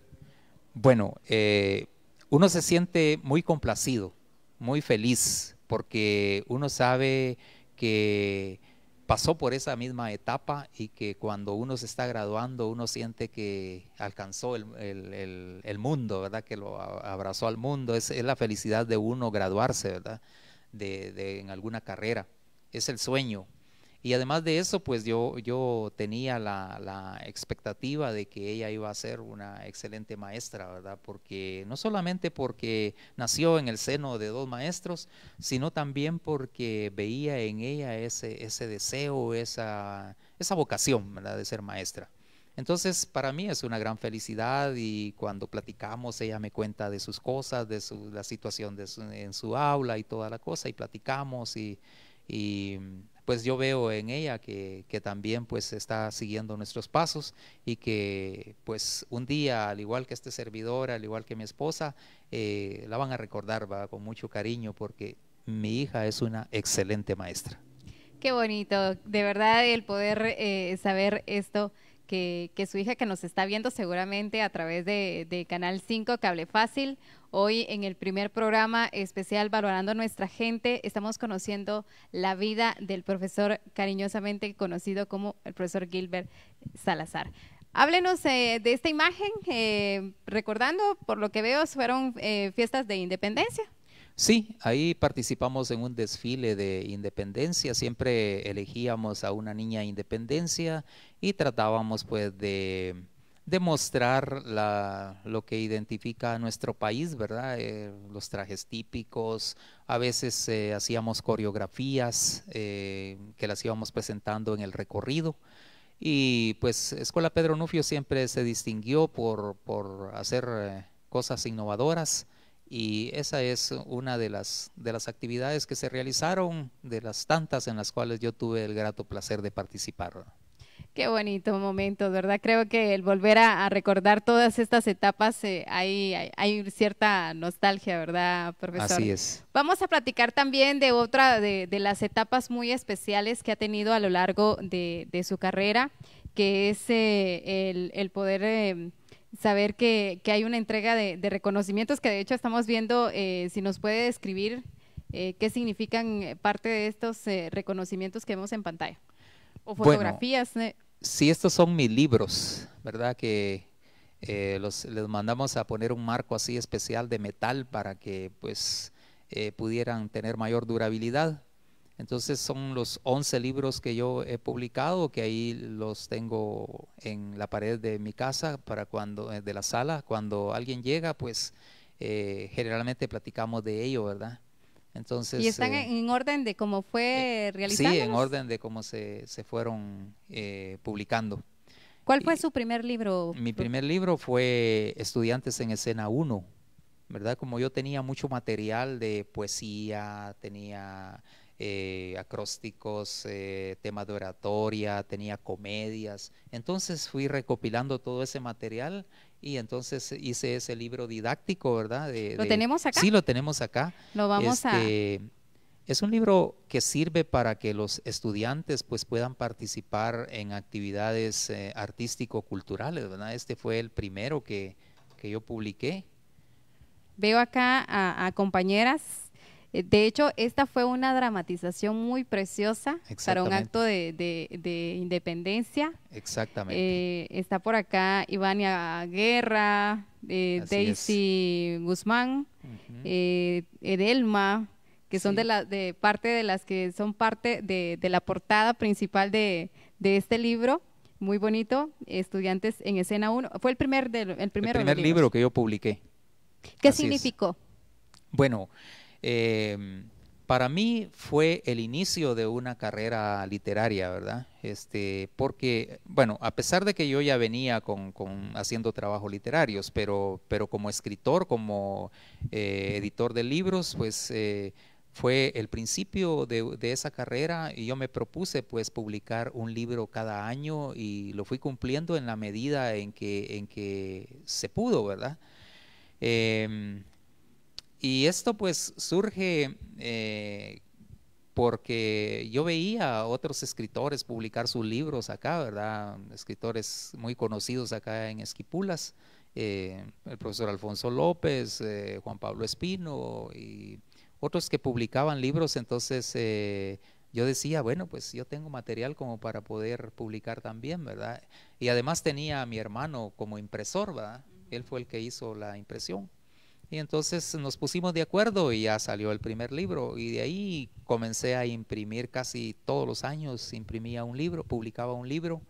Bueno, eh, uno se siente muy complacido, muy feliz, porque uno sabe que pasó por esa misma etapa y que cuando uno se está graduando uno siente que alcanzó el, mundo, ¿verdad? Que lo abrazó al mundo. Es, la felicidad de uno graduarse, ¿verdad? de, en alguna carrera. Es el sueño y además de eso, pues yo, yo tenía la, la, expectativa de que ella iba a ser una excelente maestra, ¿verdad? Porque no solamente porque nació en el seno de dos maestros, sino también porque veía en ella ese, ese deseo, esa, esa vocación, ¿verdad? De ser maestra. Entonces, para mí es una gran felicidad y cuando platicamos, ella me cuenta de sus cosas, de su, la situación de en su aula y toda la cosa, y platicamos y pues yo veo en ella que, que, también pues está siguiendo nuestros pasos y que pues un día, al igual que este servidor, al igual que mi esposa, eh, la van a recordar ¿va? con mucho cariño porque mi hija es una excelente maestra. Qué bonito, de verdad el poder eh, saber esto. Que, su hija que nos está viendo seguramente a través de, de Canal 5, Cable Fácil Hoy en el primer programa especial Valorando a Nuestra Gente estamos conociendo la vida del profesor cariñosamente conocido como el profesor Gilbert Salazar. Háblenos eh, de esta imagen, eh, recordando, por lo que veo, fueron eh, fiestas de independencia. Sí, ahí participamos en un desfile de independencia, siempre elegíamos a una niña independencia y tratábamos pues de demostrar lo que identifica a nuestro país, ¿verdad? Eh, los trajes típicos, a veces eh, hacíamos coreografías eh, que las íbamos presentando en el recorrido. Y pues Escuela Pedro Nufio siempre se distinguió por, por hacer cosas innovadoras y esa es una de las, de las actividades que se realizaron, de las tantas en las cuales yo tuve el grato placer de participar. Qué bonito momento, ¿verdad? Creo que el volver a, recordar todas estas etapas, eh, hay, cierta nostalgia, ¿verdad, profesor? Así es. Vamos a platicar también de otra de, las etapas muy especiales que ha tenido a lo largo de, su carrera, que es eh, el, poder... Eh, saber que, hay una entrega de, de, reconocimientos que de hecho estamos viendo, si nos puede describir qué significan parte de estos reconocimientos que vemos en pantalla. O fotografías. Bueno, ¿eh? sí, estos son mis libros, ¿verdad? Que eh, los, les mandamos a poner un marco así especial de metal para que pues eh, pudieran tener mayor durabilidad. Entonces son los 11 libros que yo he publicado, que ahí los tengo en la pared de mi casa, para cuando, de la sala. Cuando alguien llega, pues generalmente platicamos de ello, ¿verdad? Entonces, ¿Y están eh, en orden de cómo fue realizado? Eh, sí, en orden de cómo se, fueron eh, publicando. ¿Cuál fue su primer libro? Mi primer libro fue Estudiantes en Escena 1, ¿verdad? Como yo tenía mucho material de poesía, tenía acrósticos, temas de oratoria, tenía comedias. Entonces fui recopilando todo ese material y entonces hice ese libro didáctico, ¿verdad? ¿Lo tenemos acá? Sí, lo tenemos acá. Lo vamos a... Este, es un libro que sirve para que los estudiantes pues, puedan participar en actividades eh, artístico-culturales, ¿verdad? Este fue el primero que, que yo publiqué. Veo acá a compañeras eh, de hecho, esta fue una dramatización muy preciosa para un acto de, independencia. Exactamente. Eh, está por acá Ivania Guerra, eh, Daisy Guzmán, Edelma, que son de, parte de las que son parte de, la portada principal de, este libro muy bonito, Estudiantes en Escena 1. Fue el primer, el, primer libro que yo publiqué. ¿Qué significó? Bueno, Em, para mí fue el inicio de una carrera literaria, ¿verdad? Este, porque, bueno, a pesar de que yo ya venía con, haciendo trabajos literarios, pero, pero como escritor, como eh, editor de libros, pues eh, fue el principio de, esa carrera y yo me propuse pues publicar un libro cada año y lo fui cumpliendo en la medida en que, en que se pudo, ¿verdad? Em, y esto pues surge eh, porque yo veía a otros escritores publicar sus libros acá, ¿verdad? Escritores muy conocidos acá en Esquipulas, eh, el profesor Alfonso López, eh, Juan Pablo Espino y otros que publicaban libros, entonces yo decía, bueno, pues yo tengo material como para poder publicar también, ¿verdad? Y además tenía a mi hermano como impresor, ¿verdad? Él fue el que hizo la impresión. Y entonces nos pusimos de acuerdo y ya salió el primer libro. Y de ahí comencé a imprimir casi todos los años, imprimía un libro, publicaba un libro.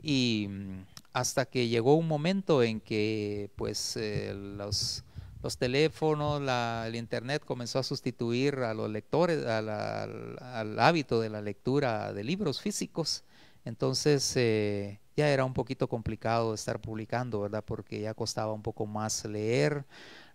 Y mm, hasta que llegó un momento en que pues eh, los, los, teléfonos, la, el internet comenzó a sustituir a los lectores, al, hábito de la lectura de libros físicos. Entonces eh, ya era un poquito complicado estar publicando, ¿verdad? Porque ya costaba un poco más leer.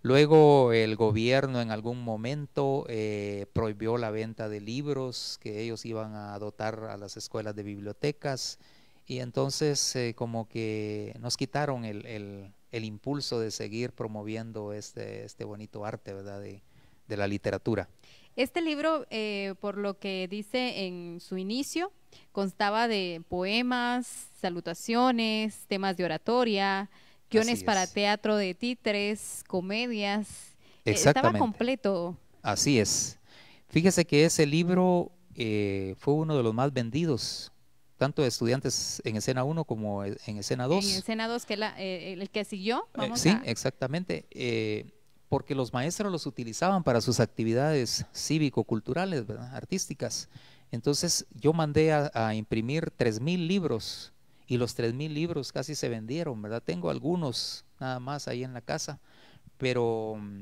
Luego el gobierno en algún momento eh, prohibió la venta de libros que ellos iban a dotar a las escuelas de bibliotecas y entonces eh, como que nos quitaron el, impulso de seguir promoviendo este, este, bonito arte ¿verdad? De, de la literatura. Este libro, eh, por lo que dice en su inicio, constaba de poemas, salutaciones, temas de oratoria, guiones para teatro de títeres, comedias. Eh, estaba completo. Así es. Fíjese que ese libro eh, fue uno de los más vendidos, tanto de estudiantes en escena 1 como e, en escena 2. En escena 2, que eh, el que siguió. Vamos sí, exactamente. porque los maestros los utilizaban para sus actividades cívico-culturales, artísticas. Entonces yo mandé a, a imprimir 3.000 libros y los 3.000 libros casi se vendieron, ¿verdad? Tengo algunos nada más ahí en la casa, pero mm,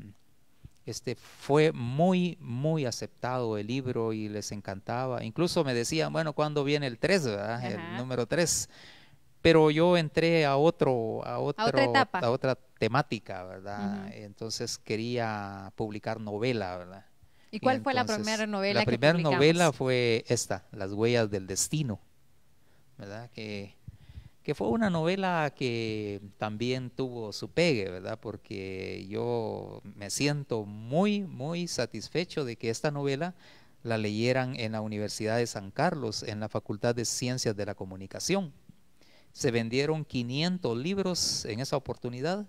este, fue muy, muy aceptado el libro y les encantaba. Incluso me decían, bueno, ¿cuándo viene el 3, verdad? El número 3. Pero yo entré a otro, a otra, A otra temática, ¿verdad? Entonces quería publicar novela, ¿verdad? ¿Y cuál fue la primera novela? La primera novela fue esta, Las huellas del destino, ¿verdad? Que que fue una novela que también tuvo su pegue, ¿verdad? Porque yo me siento muy, muy satisfecho de que esta novela la leyeran en la Universidad de San Carlos, en la Facultad de Ciencias de la Comunicación. Se vendieron 500 libros en esa oportunidad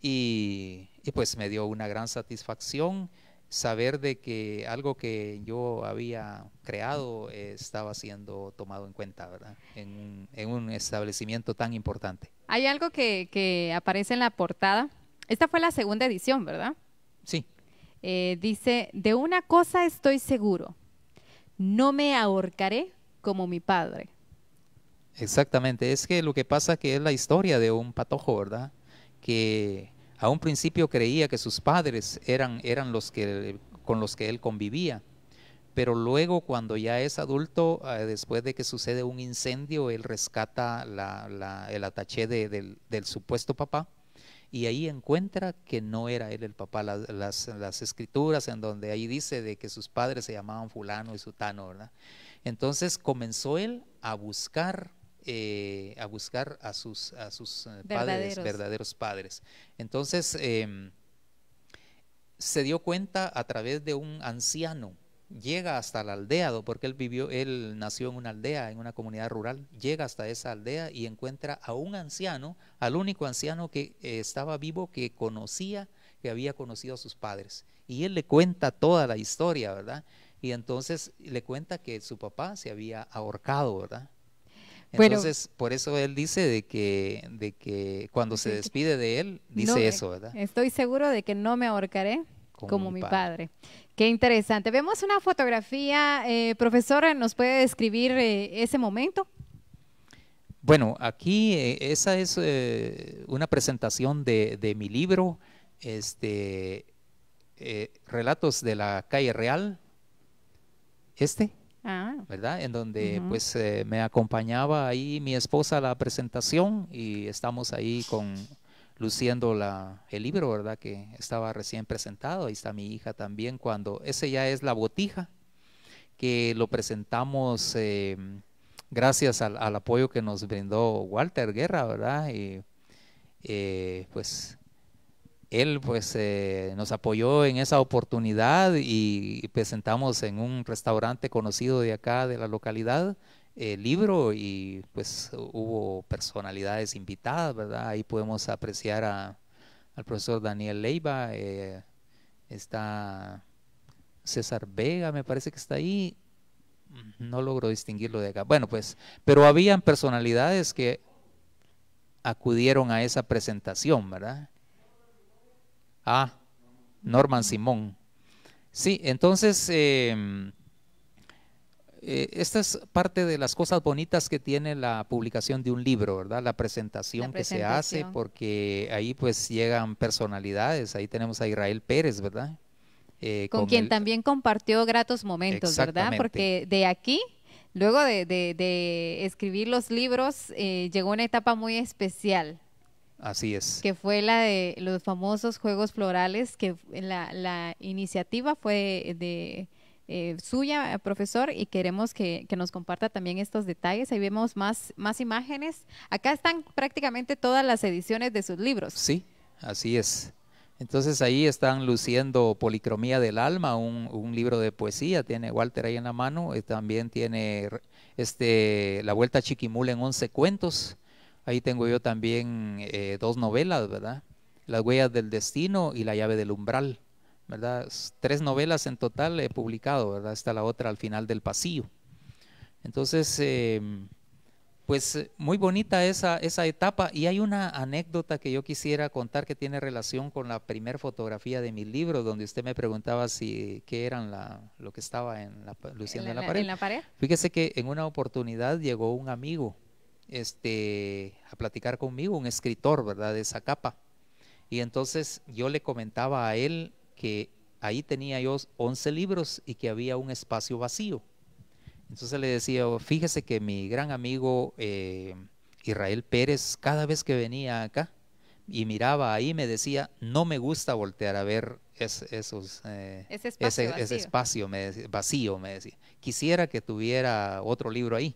y, y pues me dio una gran satisfacción saber de que algo que yo había creado eh, estaba siendo tomado en cuenta, ¿verdad? En un, establecimiento tan importante. Hay algo que, aparece en la portada. Esta fue la segunda edición, ¿verdad? Sí. Eh, dice, de una cosa estoy seguro, no me ahorcaré como mi padre. Exactamente, es que lo que pasa que es la historia de un patojo, ¿verdad? Que a un principio creía que sus padres eran, eran los que, con los que él convivía, pero luego cuando ya es adulto, ah, después de que sucede un incendio, él rescata el ataché del, supuesto papá y ahí encuentra que no era él el papá. Las, escrituras en donde ahí dice de que sus padres se llamaban fulano y sutano, ¿verdad? Entonces comenzó él a buscar eh, a buscar a sus, a sus eh, padres, verdaderos padres. Entonces, em, se dio cuenta a través de un anciano, llega hasta la aldea, porque él vivió, él nació en una aldea, en una comunidad rural, llega hasta esa aldea y encuentra a un anciano, al único anciano que eh, estaba vivo, que conocía, que había conocido a sus padres. Y él le cuenta toda la historia, ¿verdad? Y entonces le cuenta que su papá se había ahorcado, ¿verdad? Entonces, por eso él dice de que, de que cuando se despide de él, dice eso, ¿verdad? Estoy seguro de que no me ahorcaré como, mi padre. Qué interesante. Vemos una fotografía. Eh, profesora, ¿nos puede describir eh, ese momento? Bueno, aquí eh, esa es una presentación de, de, mi libro, este, Relatos de la Calle Real. Este. Ah. ¿verdad? En donde pues eh, me acompañaba ahí mi esposa a la presentación y estamos ahí con luciendo la, el libro, ¿verdad? Que estaba recién presentado. Ahí está mi hija también cuando, ese ya es La Botija, que lo presentamos eh, gracias al, apoyo que nos brindó Walter Guerra, ¿verdad? Y eh, pues, él pues eh, nos apoyó en esa oportunidad y presentamos pues, en un restaurante conocido de acá de la localidad el eh, libro y pues hubo personalidades invitadas, ¿verdad? Ahí podemos apreciar a, al profesor Daniel Leiva, eh, está César Vega, me parece que está ahí, no logro distinguirlo de acá. Bueno, pues, pero habían personalidades que acudieron a esa presentación, ¿verdad? Ah, Norman Simón. Sí, entonces, em, eh, esta es parte de las cosas bonitas que tiene la publicación de un libro, ¿verdad? La presentación, que se hace, porque ahí pues llegan personalidades, ahí tenemos a Israel Pérez, ¿verdad? Eh, con, quien también compartió gratos momentos, ¿verdad? Porque de aquí Luego de, escribir los libros, eh, llegó una etapa muy especial Así es. Que fue la de los famosos Juegos Florales, que la, la iniciativa fue de eh, suya, profesor, y queremos que, nos comparta también estos detalles. Ahí vemos más, más imágenes. Acá están prácticamente todas las ediciones de sus libros. Sí, así es. Entonces ahí están luciendo Policromía del Alma, un, un libro de poesía, tiene Walter ahí en la mano, también tiene este, La Vuelta a Chiquimula en 11 cuentos, Ahí tengo yo también eh, dos novelas, ¿verdad? Las huellas del destino y La llave del umbral, ¿verdad? Tres novelas en total he publicado, ¿verdad? Está la otra al final del pasillo. Entonces, em, pues eh, muy bonita esa, esa etapa y hay una anécdota que yo quisiera contar que tiene relación con la primer fotografía de mi libro, donde usted me preguntaba si qué eran lo que estaba en la, luciendo pared. En la pared. Fíjese que en una oportunidad llegó un amigo este, a platicar conmigo, un escritor, ¿verdad? De esa capa. Y entonces yo le comentaba a él que ahí tenía yo 11 libros y que había un espacio vacío. Entonces le decía, fíjese que mi gran amigo eh, Israel Pérez, cada vez que venía acá y miraba ahí, me decía, no me gusta voltear a ver esos, eh, ese, espacio vacío, me decía. Quisiera que tuviera otro libro ahí.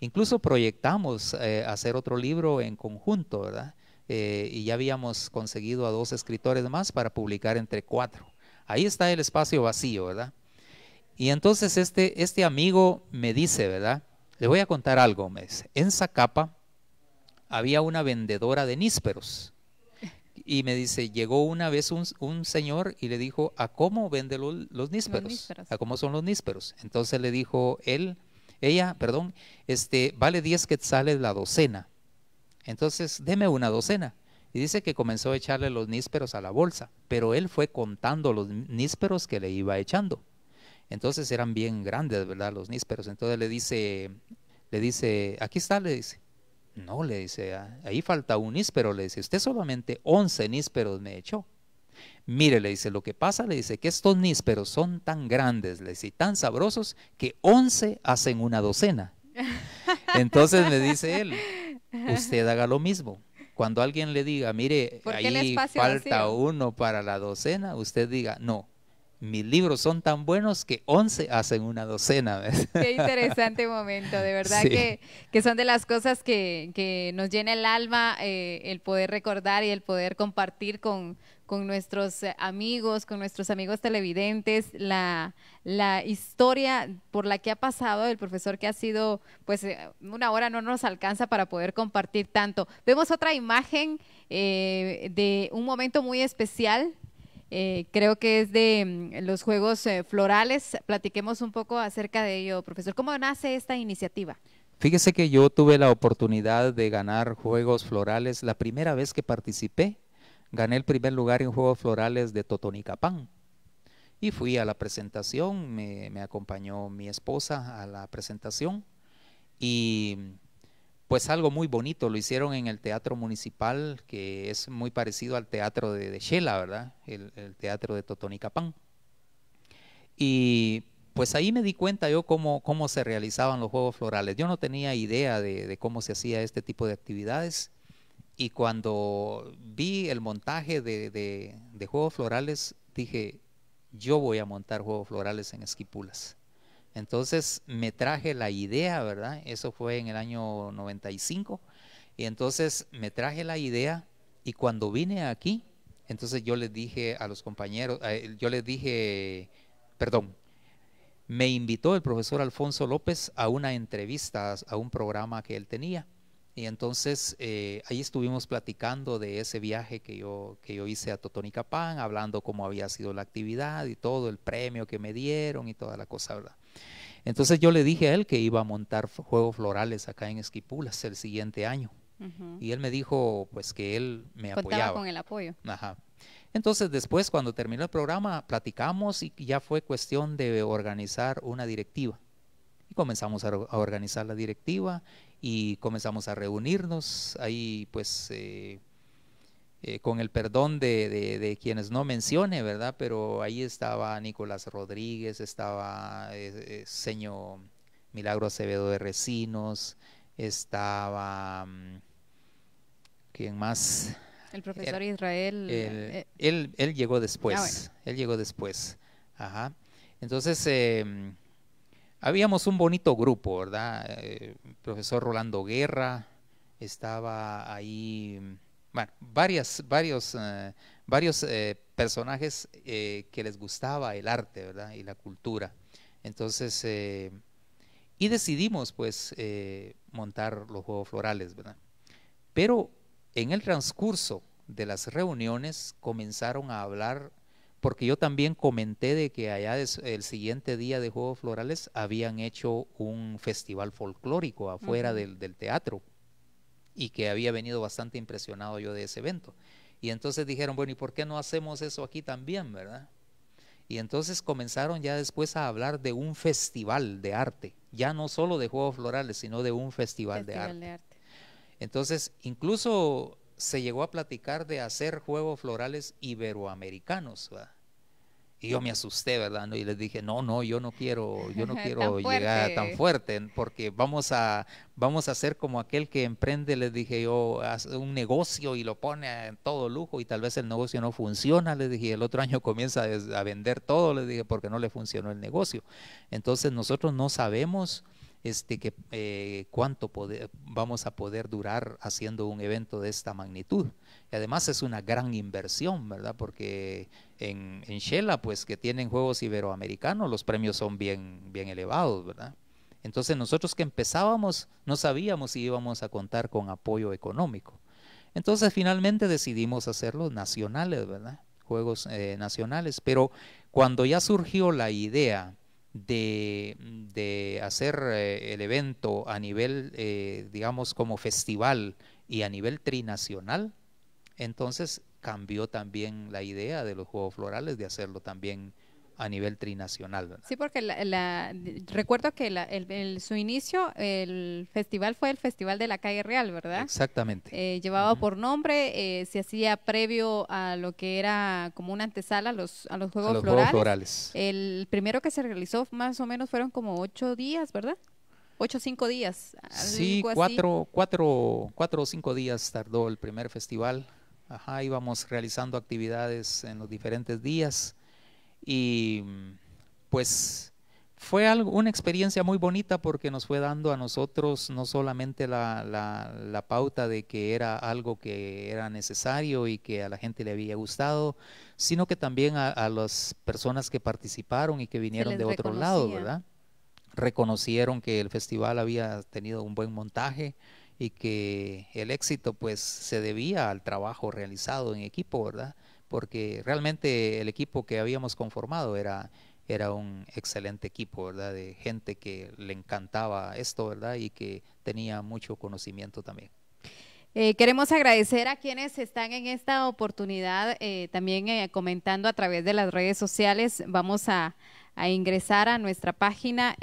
Incluso proyectamos eh, hacer otro libro en conjunto, ¿verdad? Eh, y ya habíamos conseguido a dos escritores más para publicar entre cuatro. Ahí está el espacio vacío, ¿verdad? Y entonces este, este amigo me dice, ¿verdad? Le voy a contar algo, me En Zacapa había una vendedora de nísperos. Y me dice, llegó una vez un, señor y le dijo, ¿a cómo vende los nísperos? ¿A cómo son los nísperos? Entonces le dijo él, ella, perdón, este, vale 10 sale la docena. Entonces, deme una docena. Y dice que comenzó a echarle los nísperos a la bolsa, pero él fue contando los nísperos que le iba echando. Entonces eran bien grandes, ¿verdad? Los nísperos. Entonces le dice, le dice, aquí está, le dice. No, le dice, ah, ahí falta un níspero, le dice, usted solamente 11 nísperos me echó. Mire, le dice, lo que pasa, le dice, que estos nísperos son tan grandes, le y tan sabrosos, que once hacen una docena. Entonces le dice él, usted haga lo mismo. Cuando alguien le diga, mire, ahí falta uno para la docena, usted diga, no, mis libros son tan buenos que once hacen una docena. Qué interesante momento, de verdad que, que, son de las cosas que, que nos llena el alma eh, el poder recordar y el poder compartir con, con nuestros eh, amigos, con nuestros amigos televidentes, la, historia por la que ha pasado el profesor que ha sido, pues eh, una hora no nos alcanza para poder compartir tanto. Vemos otra imagen eh, de un momento muy especial creo que es de mm, los Juegos Florales. Platiquemos un poco acerca de ello, profesor. ¿Cómo nace esta iniciativa? Fíjese que yo tuve la oportunidad de ganar Juegos Florales la primera vez que participé Gané el primer lugar en Juegos Florales de Totonicapán. Y fui a la presentación, me, acompañó mi esposa a la presentación. Y pues algo muy bonito, lo hicieron en el Teatro Municipal, que es muy parecido al Teatro de, Chela, Shela, ¿verdad? El, Teatro de Totonicapán. Y pues ahí me di cuenta yo cómo, cómo se realizaban los Juegos Florales. Yo no tenía idea de, de cómo se hacía este tipo de actividades. Y cuando vi el montaje de, de, juegos florales, dije, yo voy a montar juegos florales en Esquipulas. Entonces me traje la idea, ¿verdad? Eso fue en el año 95. Y entonces me traje la idea y cuando vine aquí, entonces yo les dije a los compañeros, eh, yo les dije, perdón, me invitó el profesor Alfonso López a una entrevista, a un programa que él tenía. Y entonces eh, ahí estuvimos platicando de ese viaje que yo, que yo hice a Totonicapán, hablando cómo había sido la actividad y todo, el premio que me dieron y toda la cosa, ¿verdad? Entonces yo le dije a él que iba a montar juegos florales acá en Esquipulas el siguiente año. Y él me dijo pues que él me Contaba apoyaba. con el apoyo. Ajá. Entonces después cuando terminó el programa platicamos y ya fue cuestión de organizar una directiva. Y comenzamos a organizar la directiva y comenzamos a reunirnos ahí pues eh, eh, con el perdón de, quienes no mencione, ¿verdad? Pero ahí estaba Nicolás Rodríguez, estaba eh, eh Señor Milagro Acevedo de Recinos, estaba... Mm, ¿Quién más? El profesor Israel. Él, llegó después, ah, él llegó después. Ajá. Entonces em, Habíamos un bonito grupo, ¿verdad? Eh, profesor Rolando Guerra, estaba ahí, bueno, varias, varios, eh, varios eh, personajes que les gustaba el arte, ¿verdad? Y la cultura. Entonces, y decidimos pues montar los Juegos Florales, ¿verdad? Pero en el transcurso de las reuniones comenzaron a hablar porque yo también comenté de que allá el siguiente día de Juegos Florales habían hecho un festival folclórico afuera del, teatro y que había venido bastante impresionado yo de ese evento. Y entonces dijeron, bueno, ¿y por qué no hacemos eso aquí también, verdad? Y entonces comenzaron ya después a hablar de un festival de arte, ya no solo de Juegos Florales, sino de un festival, de, arte. Entonces, incluso se llegó a platicar de hacer juegos florales iberoamericanos. Y yo me asusté, ¿verdad? Y les dije, no, no, yo no quiero, yo no quiero llegar tan fuerte, porque vamos a, vamos a ser como aquel que emprende, les dije yo, hace un negocio y lo pone en todo lujo y tal vez el negocio no funciona, les dije, el otro año comienza a vender todo, les dije, porque no le funcionó el negocio. Entonces nosotros no sabemos este, que, eh, cuánto vamos a poder durar haciendo un evento de esta magnitud. Y además es una gran inversión, ¿verdad? Porque en, en Shela, pues que tienen Juegos Iberoamericanos, los premios son bien, bien elevados, ¿verdad? Entonces nosotros que empezábamos no sabíamos si íbamos a contar con apoyo económico. Entonces finalmente decidimos hacerlo nacionales, ¿verdad? Juegos eh, nacionales. Pero cuando ya surgió la idea de, de hacer eh, el evento a nivel, eh, digamos, como festival y a nivel trinacional, entonces cambió también la idea de los Juegos Florales de hacerlo también a nivel trinacional. Sí, porque la, recuerdo que la, su inicio, el festival fue el Festival de la Calle Real, ¿verdad? Exactamente. Eh, llevaba por nombre, eh, se hacía previo a lo que era como una antesala a los, a los, juegos, a los florales. El primero que se realizó más o menos fueron como ocho días, ¿verdad? ocho o cinco días. Sí, cuatro, cuatro, cuatro o cinco días tardó el primer festival. Ajá, íbamos realizando actividades en los diferentes días. Y mm, pues fue una experiencia muy bonita porque nos fue dando a nosotros no solamente la, la, pauta de que era algo que era necesario y que a la gente le había gustado, sino que también a, las personas que participaron y que vinieron de otro lado, ¿verdad? Reconocieron que el festival había tenido un buen montaje y que el éxito pues se debía al trabajo realizado en equipo, ¿verdad? porque realmente el equipo que habíamos conformado era, era un excelente equipo, ¿verdad? De gente que le encantaba esto, ¿verdad? Y que tenía mucho conocimiento también. Eh, queremos agradecer a quienes están en esta oportunidad, eh, también eh, comentando a través de las redes sociales. Vamos a ingresar a nuestra página.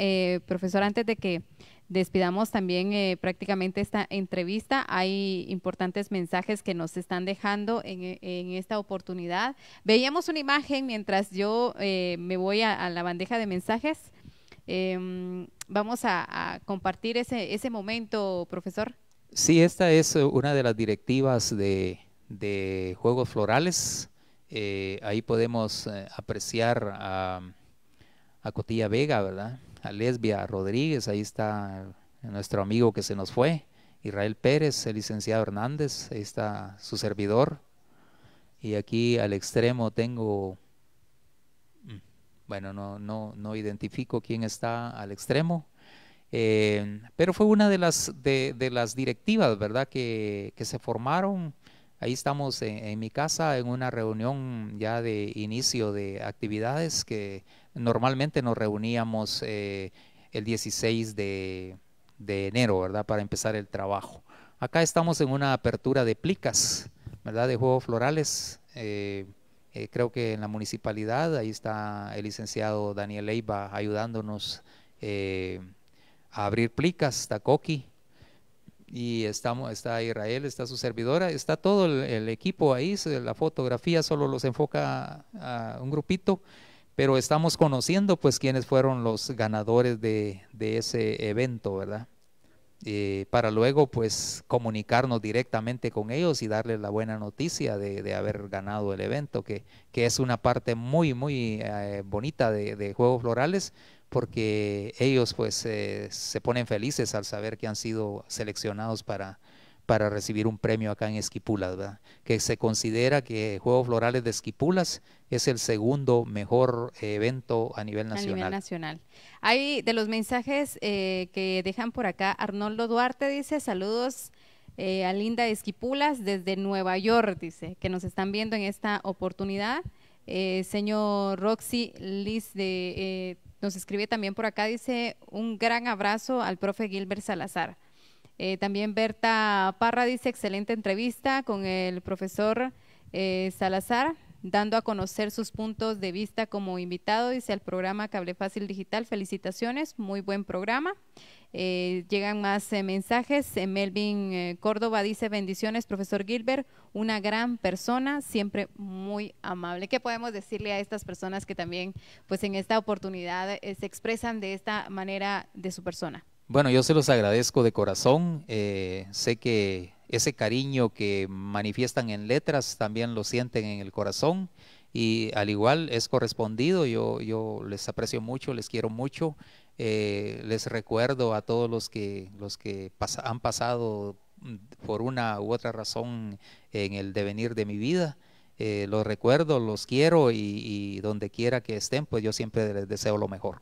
profesor, antes de que despidamos también eh, prácticamente esta entrevista. Hay importantes mensajes que nos están dejando en, e, esta oportunidad. Veíamos una imagen mientras yo eh, me voy a, la bandeja de mensajes. Em, vamos a, compartir ese, momento, profesor. Sí, esta es eh, una de las directivas de, Juegos Florales. ahí podemos apreciar a, a Cotilla Vega, ¿verdad? a Lesbia Rodríguez, ahí está nuestro amigo que se nos fue, Israel Pérez, el licenciado Hernández, ahí está su servidor. Y aquí al extremo tengo, mm, bueno, no, no, no identifico quién está al extremo, eh, pero fue una de las, de, las directivas, ¿verdad?, que, que, se formaron. Ahí estamos en mi casa en una reunión ya de inicio de actividades que Normalmente nos reuníamos eh, el 16 de, enero, ¿verdad? Para empezar el trabajo. Acá estamos en una apertura de plicas, ¿verdad? De juegos florales. Eh, eh, creo que en la municipalidad, ahí está el licenciado Daniel Leiva ayudándonos a abrir plicas, tacoqui. Y estamos, está Israel, está su servidora, está todo el, el equipo ahí, la fotografía solo los enfoca a un grupito pero estamos conociendo pues quiénes fueron los ganadores de, ese evento, ¿verdad? Eh, para luego pues comunicarnos directamente con ellos y darles la buena noticia de, haber ganado el evento, que, es una parte muy, muy eh, bonita de, Juegos Florales, porque ellos pues eh, se ponen felices al saber que han sido seleccionados para, para recibir un premio acá en Esquipulas, que se considera que Juegos Florales de Esquipulas es el segundo mejor eh, evento a nivel nacional. A nivel nacional. Hay de los mensajes eh, que dejan por acá, Arnoldo Duarte dice saludos. Eh, a Linda Esquipulas desde Nueva York, dice, que nos están viendo en esta oportunidad. señor Roxy Liz de, nos escribe también por acá, dice un gran abrazo al profe Gilbert Salazar. Eh, también Berta Parra dice, excelente entrevista con el profesor eh, Salazar, dando a conocer sus puntos de vista como invitado, dice al programa Cable Fácil Digital, felicitaciones, muy buen programa. Eh, llegan más mensajes, Melvin Córdoba dice, bendiciones, profesor Gilbert, una gran persona, siempre muy amable. ¿Qué podemos decirle a estas personas que también, pues en esta oportunidad, se expresan de esta manera de su persona? Bueno, yo se los agradezco de corazón. Eh, sé que ese cariño que manifiestan en letras también lo sienten en el corazón y al igual es correspondido. Yo, yo les aprecio mucho, les quiero mucho. Eh, les recuerdo a todos los que, los que han pasado por una u otra razón en el devenir de mi vida. Eh, los recuerdo, los quiero y donde quiera que estén, pues yo siempre les deseo lo mejor.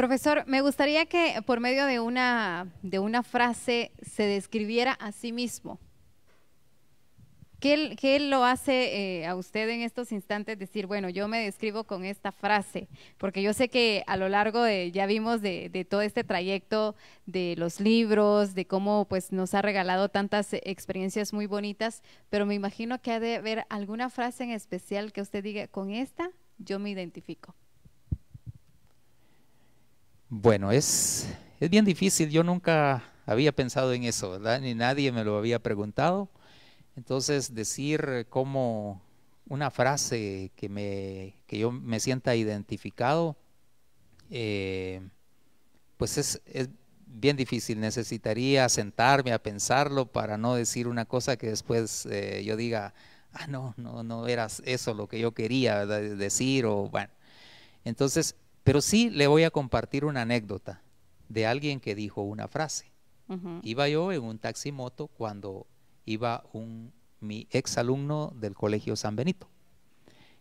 Profesor, me gustaría que por medio de una, de una frase se describiera a sí mismo. ¿Qué, qué lo hace eh, a usted en estos instantes decir, bueno, yo me describo con esta frase? Porque yo sé que a lo largo de, ya vimos de, de todo este trayecto de los libros, de cómo pues nos ha regalado tantas eh, experiencias muy bonitas, pero me imagino que ha de haber alguna frase en especial que usted diga, con esta yo me identifico. Bueno, es, bien difícil. Yo nunca había pensado en eso, Ni nadie me lo había preguntado. Entonces, decir como una frase que, me, que yo me sienta identificado, eh, pues es, bien difícil. Necesitaría sentarme a pensarlo para no decir una cosa que después eh, yo diga, ah, no, no, no era eso lo que yo quería decir o bueno. Entonces, pero sí le voy a compartir una anécdota de alguien que dijo una frase. Iba yo en un taxi-moto cuando iba un, mi ex alumno del Colegio San Benito.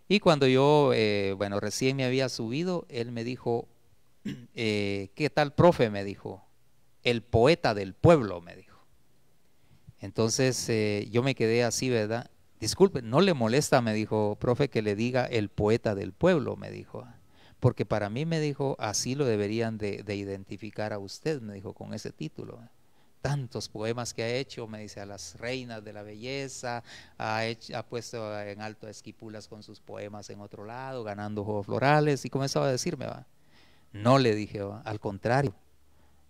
Y cuando yo, eh, bueno, recién me había subido, él me dijo, eh, ¿qué tal, profe? Me dijo, el poeta del pueblo, me dijo. Entonces eh, yo me quedé así, ¿verdad? Disculpe, no le molesta, me dijo, profe, que le diga el poeta del pueblo, me dijo porque para mí me dijo, así lo deberían de, identificar a usted, me dijo, con ese título tantos poemas que ha hecho, me dice, a las reinas de la belleza, ha, ha puesto en alto a Esquipulas con sus poemas en otro lado, ganando juegos florales, y comenzaba a decirme, va. No le dije, al contrario,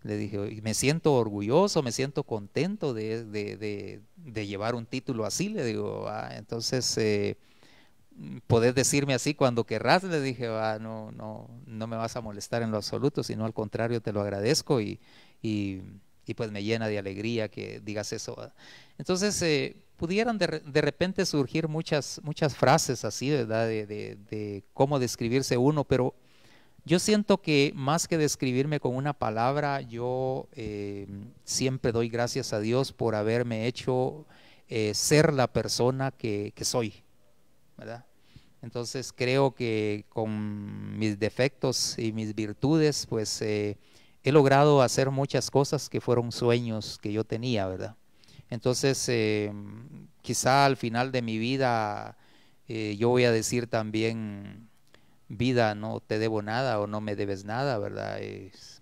le dije, me siento orgulloso, me siento contento de, llevar un título así, le digo, entonces... Eh, podés decirme así cuando querrás, le dije, ah, no, no, no me vas a molestar en lo absoluto, sino al contrario, te lo agradezco y, y, pues me llena de alegría que digas eso. Entonces, eh, pudieran de, de, repente surgir muchas, muchas frases así, ¿verdad? De, de, cómo describirse uno, pero yo siento que más que describirme con una palabra, yo eh, siempre doy gracias a Dios por haberme hecho eh, ser la persona que, que soy, ¿verdad? Entonces creo que con mis defectos y mis virtudes, pues eh, he logrado hacer muchas cosas que fueron sueños que yo tenía, ¿verdad? Entonces, eh, quizá al final de mi vida, eh, yo voy a decir también, vida, no te debo nada o no me debes nada, ¿verdad?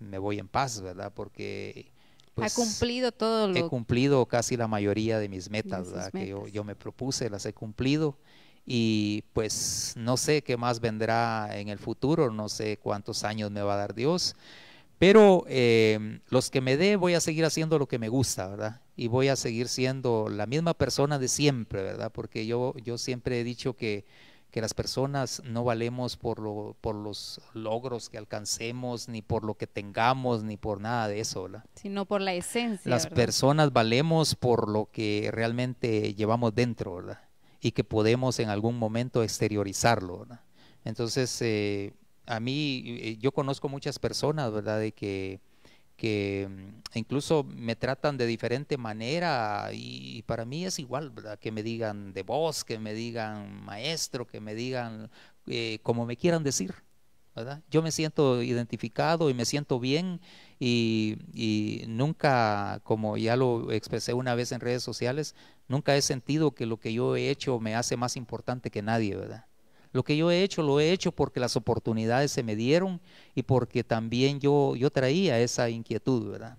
me voy en paz, ¿verdad? Porque... Pues, cumplido todo lo... He cumplido casi la mayoría de mis metas, Que yo me propuse, las he cumplido y pues no sé qué más vendrá en el futuro, no sé cuántos años me va a dar Dios, pero eh, los que me dé voy a seguir haciendo lo que me gusta, ¿verdad? Y voy a seguir siendo la misma persona de siempre, ¿verdad? Porque yo, yo siempre he dicho que, las personas no valemos por, por los logros que alcancemos, ni por lo que tengamos, ni por nada de eso, ¿verdad? Sino por la esencia. Las personas valemos por lo que realmente llevamos dentro, ¿verdad? y que podemos en algún momento exteriorizarlo. Entonces, eh, a mí, eh, yo conozco muchas personas, ¿verdad?, de que, que mm, incluso me tratan de diferente manera y, para mí es igual, ¿verdad? Que me digan de voz, que me digan maestro, que me digan eh, como me quieran decir, ¿verdad? Yo me siento identificado y me siento bien y, y, nunca, como ya lo expresé una vez en redes sociales, Nunca he sentido que lo que yo he hecho me hace más importante que nadie, ¿verdad? Lo que yo he hecho lo he hecho porque las oportunidades se me dieron y porque también yo, yo traía esa inquietud, ¿verdad?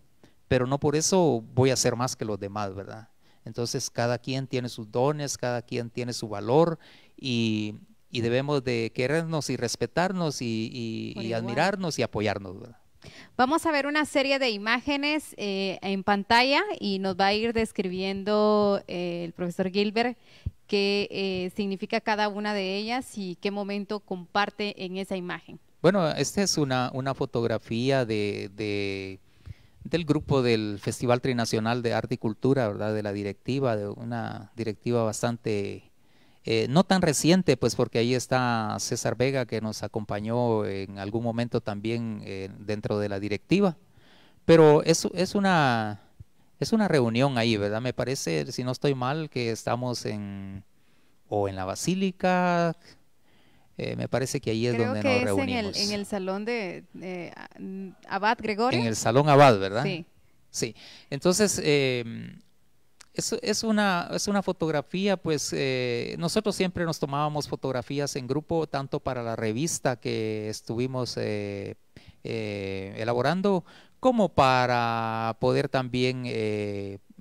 Pero no por eso voy a ser más que los demás, ¿verdad? Entonces cada quien tiene sus dones, cada quien tiene su valor y, debemos de querernos y respetarnos y, y admirarnos y apoyarnos, ¿verdad? Vamos a ver una serie de imágenes eh, en pantalla y nos va a ir describiendo eh, el profesor Gilbert qué eh, significa cada una de ellas y qué momento comparte en esa imagen. Bueno, esta es una, una fotografía de, del grupo del Festival Trinacional de Arte y Cultura, ¿verdad? de la directiva, de una directiva bastante eh, no tan reciente, pues porque ahí está César Vega que nos acompañó en algún momento también eh, dentro de la directiva, pero es, es, una, es una reunión ahí, ¿verdad? Me parece, si no estoy mal, que estamos en o en la Basílica, eh, me parece que ahí es donde nos es En el, salón de Abad Gregorio. En el salón Abad, ¿verdad? Sí. Sí. Entonces, em, es, una, es una fotografía, pues eh, nosotros siempre nos tomábamos fotografías en grupo, tanto para la revista que estuvimos eh, eh, elaborando, como para poder también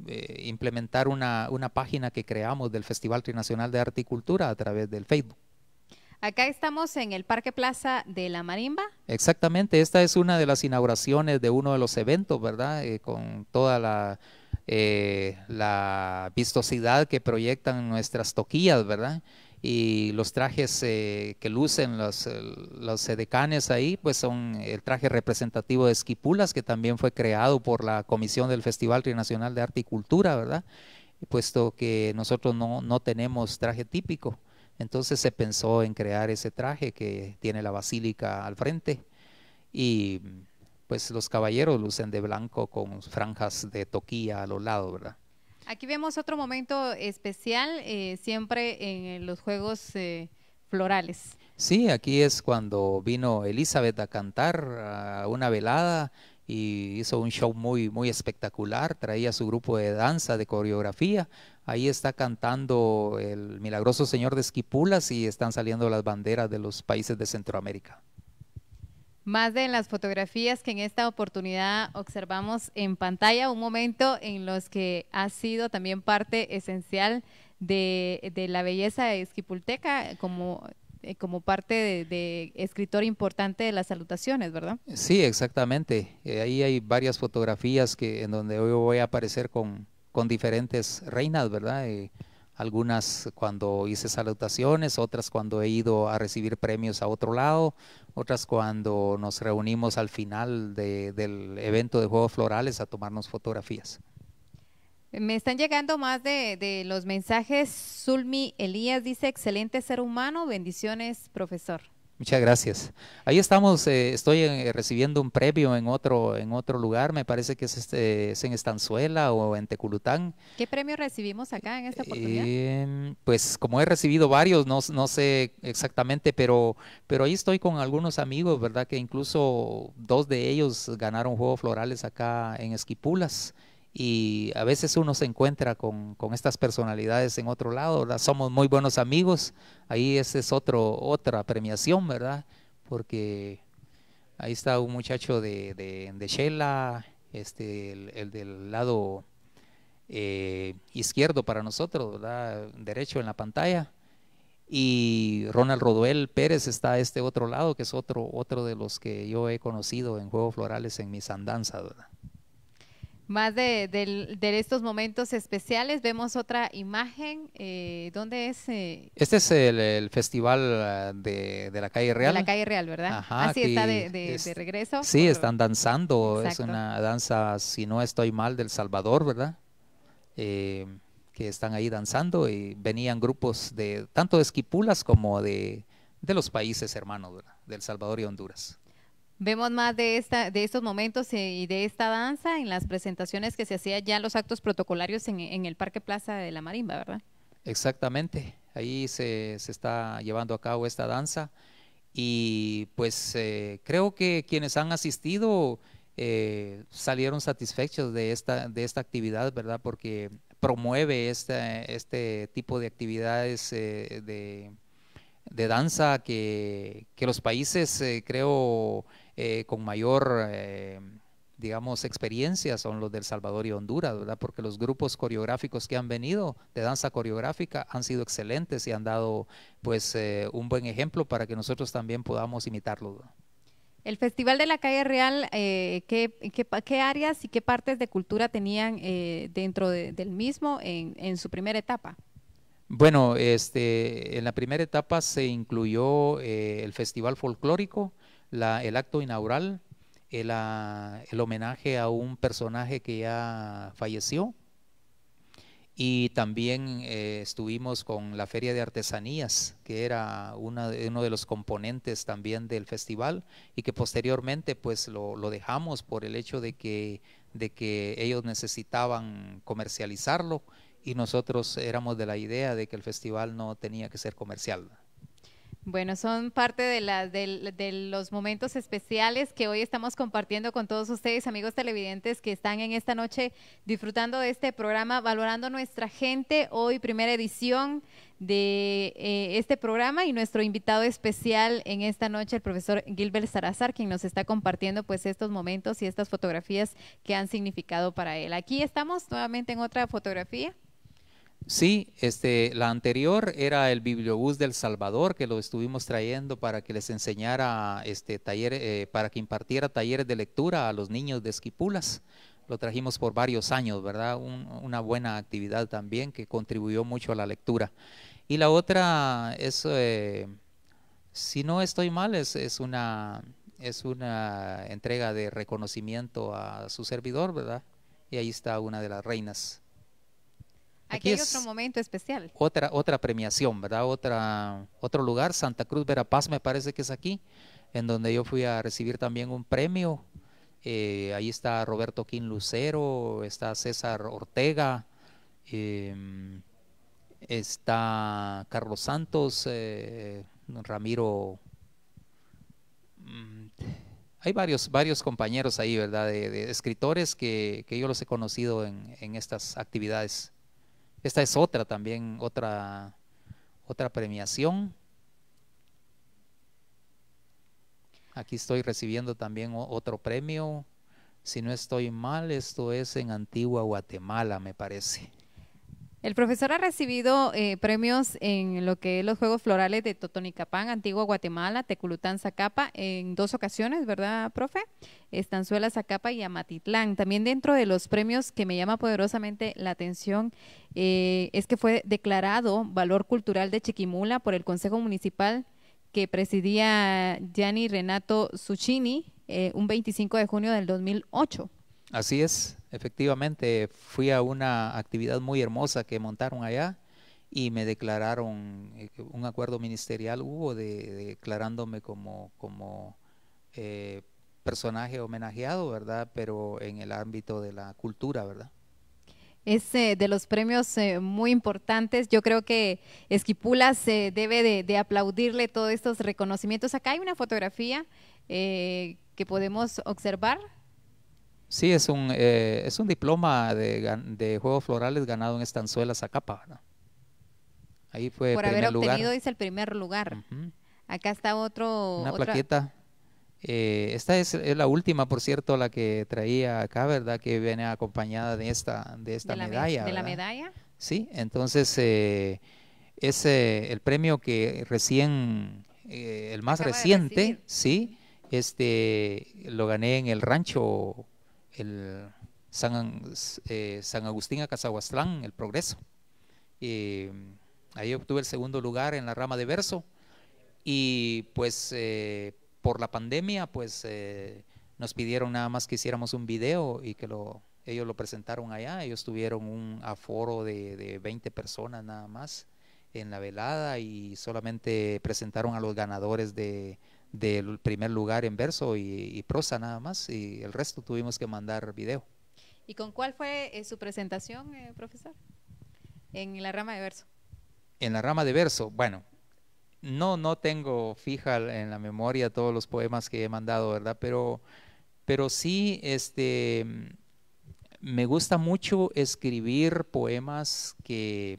implementar una, página que creamos del Festival Trinacional de Arte y Cultura a través del Facebook. Acá estamos en el Parque Plaza de la Marimba. Exactamente, esta es una de las inauguraciones de uno de los eventos, ¿verdad? con toda la eh, la vistosidad que proyectan nuestras toquillas, ¿verdad? Y los trajes eh, que lucen los, eh, los, edecanes ahí, pues son el traje representativo de Esquipulas, que también fue creado por la Comisión del Festival Trinacional de Arte y Cultura, ¿verdad? Puesto que nosotros no, no tenemos traje típico. Entonces se pensó en crear ese traje que tiene la basílica al frente y pues los caballeros lucen de blanco con franjas de toquilla a los lados, ¿verdad? Aquí vemos otro momento especial, eh, siempre en eh, los juegos eh, florales. Sí, aquí es cuando vino Elizabeth a cantar a una velada y hizo un show muy, muy espectacular, traía su grupo de danza, de coreografía, ahí está cantando el milagroso Señor de Esquipulas y están saliendo las banderas de los países de Centroamérica más de las fotografías que en esta oportunidad observamos en pantalla, un momento en los que ha sido también parte esencial de, la belleza de Esquipulteca como, eh, como parte de, escritor importante de las salutaciones, ¿verdad? Sí, exactamente. Eh, ahí hay varias fotografías que en donde hoy voy a aparecer con, con diferentes reinas, ¿verdad? Eh, algunas cuando hice salutaciones, otras cuando he ido a recibir premios a otro lado, otras cuando nos reunimos al final del evento de Juegos Florales a tomarnos fotografías. Me están llegando más de, de los mensajes. Zulmi Elías dice, excelente ser humano, bendiciones, profesor. Muchas gracias. Ahí estamos, eh, estoy eh, recibiendo un premio en otro, en otro lugar, me parece que este, es, en Estanzuela o en Teculután. ¿Qué premio recibimos acá en esta oportunidad? Em, pues como he recibido varios, no, no sé exactamente, pero, pero ahí estoy con algunos amigos, ¿verdad? Que incluso dos de ellos ganaron Juegos Florales acá en Esquipulas. Y a veces uno se encuentra con, estas personalidades en otro lado, Somos muy buenos amigos, ahí esa es otro, otra premiación, ¿verdad? Porque ahí está un muchacho de, de, Shela, este, el, del lado eh, izquierdo para nosotros, Derecho en la pantalla y Ronald Roduel Pérez está a este otro lado, que es otro, otro de los que yo he conocido en Juegos Florales en mis andanzas, ¿verdad? más de, estos momentos especiales, vemos otra imagen. Eh, ¿Dónde es? Eh? Este es el, festival ah, de, la calle Real. De la calle Real, ¿verdad? Así ah, está de, regreso. Sí, están danzando. Es una danza, si no estoy mal, del Salvador, ¿verdad? Eh, que están ahí danzando y venían grupos de tanto de Esquipulas como de, de los países hermanos, ¿verdad? del Salvador y Honduras. Vemos más de, esta, de estos momentos y de esta danza en las presentaciones que se hacían ya los actos protocolarios en, el Parque Plaza de la Marimba, ¿verdad? Exactamente, ahí se, está llevando a cabo esta danza y pues eh, creo que quienes han asistido eh, salieron satisfechos de esta, de esta actividad, ¿verdad? Porque promueve este tipo de actividades eh, de danza que, los países, creo, eh, con mayor, eh, digamos, experiencia son los del Salvador y Honduras, Porque los grupos coreográficos que han venido de danza coreográfica han sido excelentes y han dado, pues, eh, un buen ejemplo para que nosotros también podamos imitarlo. El Festival de la Calle Real, ¿qué, áreas y qué partes de cultura tenían dentro del mismo en, su primera etapa? Bueno, este, en la primera etapa se incluyó el Festival Folclórico, el acto inaugural, ah, el, homenaje a un personaje que ya falleció. Y también eh, estuvimos con la Feria de Artesanías, que era uno de los componentes también del festival y que posteriormente pues lo, dejamos por el hecho de que, de que ellos necesitaban comercializarlo y nosotros éramos de la idea de que el festival no tenía que ser comercial. Bueno, son parte de, los momentos especiales que hoy estamos compartiendo con todos ustedes, amigos televidentes que están en esta noche disfrutando de este programa, valorando nuestra gente. Hoy primera edición de eh, este programa y nuestro invitado especial en esta noche, el profesor Gilbert Sarazar, quien nos está compartiendo pues estos momentos y estas fotografías que han significado para él. Aquí estamos nuevamente en otra fotografía. Sí, este, la anterior era el Bibliobús del Salvador, que lo estuvimos trayendo para que les enseñara este taller, eh, para que impartiera talleres de lectura a los niños de Esquipulas. Lo trajimos por varios años, ¿verdad? una buena actividad también que contribuyó mucho a la lectura. Y la otra es, eh, si no estoy mal, es, es, una, es una entrega de reconocimiento a su servidor, ¿verdad? Y ahí está una de las reinas. Aquí, hay otro momento especial. Otra, otra premiación, ¿verdad? Otra, otro lugar, Santa Cruz Verapaz me parece que es aquí, en donde yo fui a recibir también un premio. Eh, ahí está Roberto Quín Lucero, está César Ortega, em, está Carlos Santos, eh, Ramiro. Mm, hay varios, varios compañeros ahí, ¿verdad? De, escritores que, yo los he conocido en, en estas actividades. Esta es otra también, otra, otra premiación. Aquí estoy recibiendo también otro premio. Si no estoy mal, esto es en Antigua Guatemala, me parece. El profesor ha recibido eh, premios en lo que es los Juegos Florales de Totonicapán, Antigua Guatemala, Teculután, Zacapa, en dos ocasiones, ¿verdad, profe? Estanzuela, Zacapa y Amatitlán. También dentro de los premios que me llama poderosamente la atención eh, es que fue declarado Valor Cultural de Chiquimula por el Consejo Municipal que presidía Gianni Renato Suchini eh, un 25 de junio del 2008. Así es, efectivamente fui a una actividad muy hermosa que montaron allá y me declararon eh, un acuerdo ministerial hubo de, declarándome como eh, personaje homenajeado verdad pero en el ámbito de la cultura verdad es eh, de los premios muy importantes. Yo creo que Esquipula se debe de, aplaudirle todos estos reconocimientos. Acá hay una fotografía que podemos observar Sí, es un, eh, es un diploma de, juegos florales ganado en Estanzuela, Zacapa. Ahí fue Por haber obtenido, el primer lugar. Acá está otro... Una plaqueta. Eh, esta es, la última, por cierto, la que traía acá, ¿verdad? Que viene acompañada de esta, de esta medalla. ¿De la medalla? Sí, entonces eh, es el premio que recién, el más reciente, sí, este, lo gané en el rancho el San, eh, Agustín a Agustín el Progreso. Eh, ahí obtuve el segundo lugar en la rama de verso y pues eh, por la pandemia pues eh, nos pidieron nada más que hiciéramos un video y que lo, ellos lo presentaron allá, ellos tuvieron un aforo de, de 20 personas nada más en la velada y solamente presentaron a los ganadores de del primer lugar en verso y, prosa nada más, y el resto tuvimos que mandar video. ¿Y con cuál fue eh, su presentación, eh, profesor? En la rama de verso. En la rama de verso, bueno, no, no tengo fija en la memoria todos los poemas que he mandado, ¿verdad? Pero, pero sí, este, me gusta mucho escribir poemas que,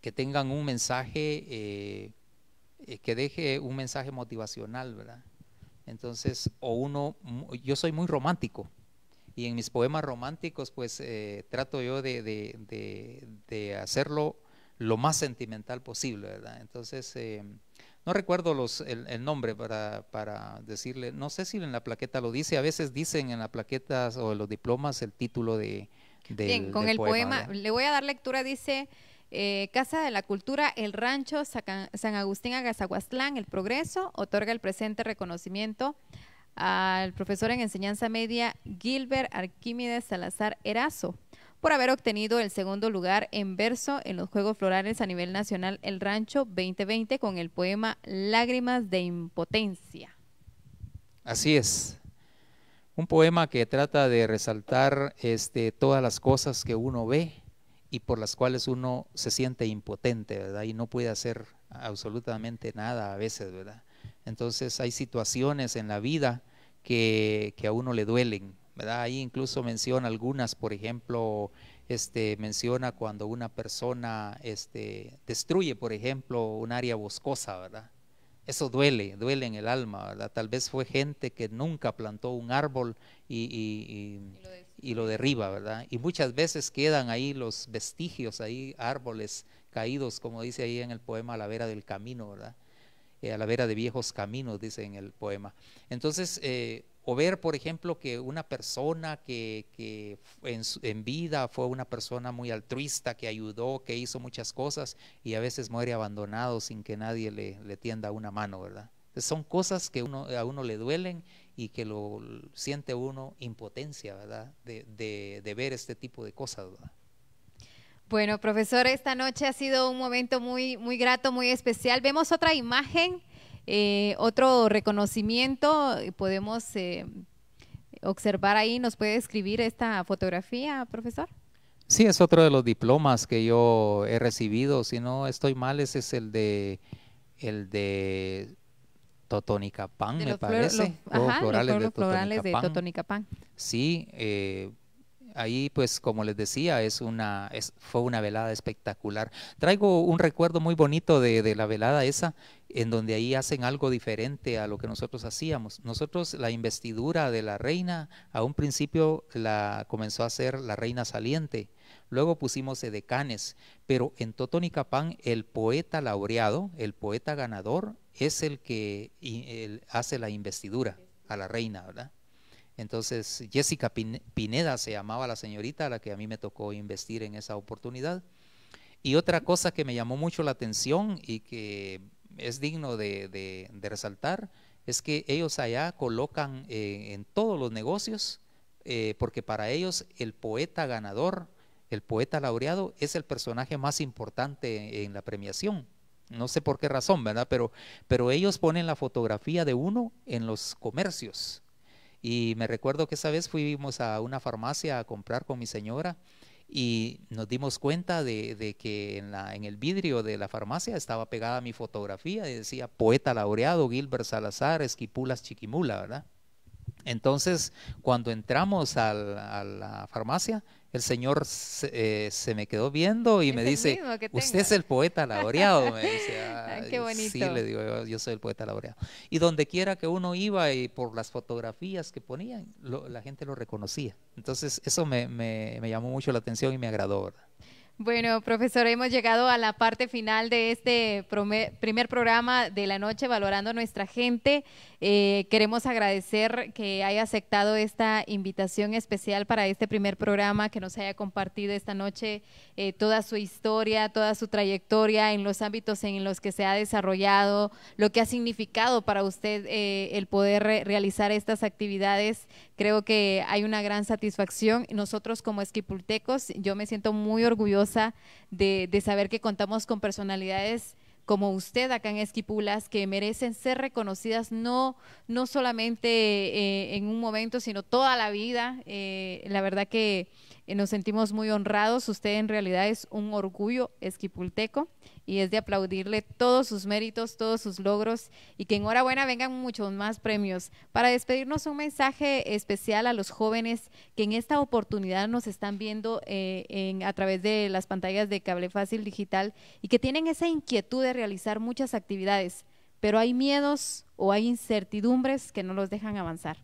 que tengan un mensaje eh, eh, que deje un mensaje motivacional, ¿verdad? Entonces, o uno, yo soy muy romántico y en mis poemas románticos pues eh, trato yo de, hacerlo lo más sentimental posible, ¿verdad? Entonces, eh, no recuerdo los, el, nombre para, decirle, no sé si en la plaqueta lo dice, a veces dicen en la plaqueta o en los diplomas el título de... Del, Bien, con el poema le voy a dar lectura, dice... Eh, Casa de la Cultura, El Rancho, San Agustín Agazahuastlán, El Progreso, otorga el presente reconocimiento al profesor en enseñanza media Gilbert Arquímedes Salazar Erazo por haber obtenido el segundo lugar en verso en los Juegos Florales a nivel nacional El Rancho 2020 con el poema Lágrimas de Impotencia. Así es. Un poema que trata de resaltar este, todas las cosas que uno ve, y por las cuales uno se siente impotente, ¿verdad? Y no puede hacer absolutamente nada a veces, ¿verdad? Entonces hay situaciones en la vida que, a uno le duelen, ¿verdad? Ahí incluso menciona algunas, por ejemplo, este, menciona cuando una persona este, destruye, por ejemplo, un área boscosa, ¿verdad? Eso duele, duele en el alma, ¿verdad? Tal vez fue gente que nunca plantó un árbol y, lo derriba, ¿verdad? Y muchas veces quedan ahí los vestigios, ahí árboles caídos, como dice ahí en el poema A la vera del camino, ¿verdad? Eh, a la vera de viejos caminos, dice en el poema. Entonces, eh, o ver, por ejemplo, que una persona que, en, vida fue una persona muy altruista, que ayudó, que hizo muchas cosas y a veces muere abandonado sin que nadie le, tienda una mano, ¿verdad? son cosas que uno, a uno le duelen y que lo siente uno impotencia, ¿verdad? De, ver este tipo de cosas, Bueno, profesor, esta noche ha sido un momento muy, muy grato, muy especial. Vemos otra imagen eh, otro reconocimiento, eh, podemos eh, observar ahí, ¿nos puede escribir esta fotografía, profesor? Sí, es otro de los diplomas que yo he recibido, si no estoy mal, ese es el de el de Totonicapán, me parece. Oh, los, florales de florales de Sí, eh, ahí pues como les decía, es una, es, fue una velada espectacular. Traigo un recuerdo muy bonito de, de la velada esa, en donde ahí hacen algo diferente a lo que nosotros hacíamos. Nosotros la investidura de la reina, a un principio la comenzó a hacer la reina saliente, luego pusimos edecanes, pero en Capán, el poeta laureado, el poeta ganador, es el que hace la investidura a la reina, ¿verdad? Entonces Jessica Pineda se llamaba la señorita a la que a mí me tocó investir en esa oportunidad. Y otra cosa que me llamó mucho la atención y que es digno de, resaltar es que ellos allá colocan eh, en todos los negocios, eh, porque para ellos el poeta ganador, el poeta laureado, es el personaje más importante en la premiación. No sé por qué razón, ¿verdad? Pero, pero ellos ponen la fotografía de uno en los comercios. Y me recuerdo que esa vez fuimos a una farmacia a comprar con mi señora y nos dimos cuenta de, que en, el vidrio de la farmacia estaba pegada mi fotografía y decía poeta laureado Gilbert Salazar Esquipulas Chiquimula, ¿verdad? Entonces, cuando entramos a la farmacia, el Señor eh, se, me quedó viendo y me dice, usted es el poeta laureado. Me dice, Qué bonito. Sí, le digo, yo, soy el poeta laureado. Y donde quiera que uno iba y por las fotografías que ponían, la gente lo reconocía. Entonces eso me, me, me llamó mucho la atención y me agradó. ¿verdad? Bueno, profesor, hemos llegado a la parte final de este primer programa de la noche, valorando a nuestra gente. Eh, queremos agradecer que haya aceptado esta invitación especial para este primer programa, que nos haya compartido esta noche eh, toda su historia, toda su trayectoria en los ámbitos en los que se ha desarrollado, lo que ha significado para usted eh, el poder realizar estas actividades Creo que hay una gran satisfacción. Nosotros como esquipultecos, yo me siento muy orgullosa de, saber que contamos con personalidades como usted acá en Esquipulas, que merecen ser reconocidas no, no solamente eh, en un momento, sino toda la vida. Eh, la verdad que eh, nos sentimos muy honrados. Usted en realidad es un orgullo esquipulteco y es de aplaudirle todos sus méritos, todos sus logros y que enhorabuena vengan muchos más premios. Para despedirnos, un mensaje especial a los jóvenes que en esta oportunidad nos están viendo eh, en, a través de las pantallas de Cable Fácil Digital y que tienen esa inquietud de realizar muchas actividades, pero hay miedos o hay incertidumbres que no los dejan avanzar.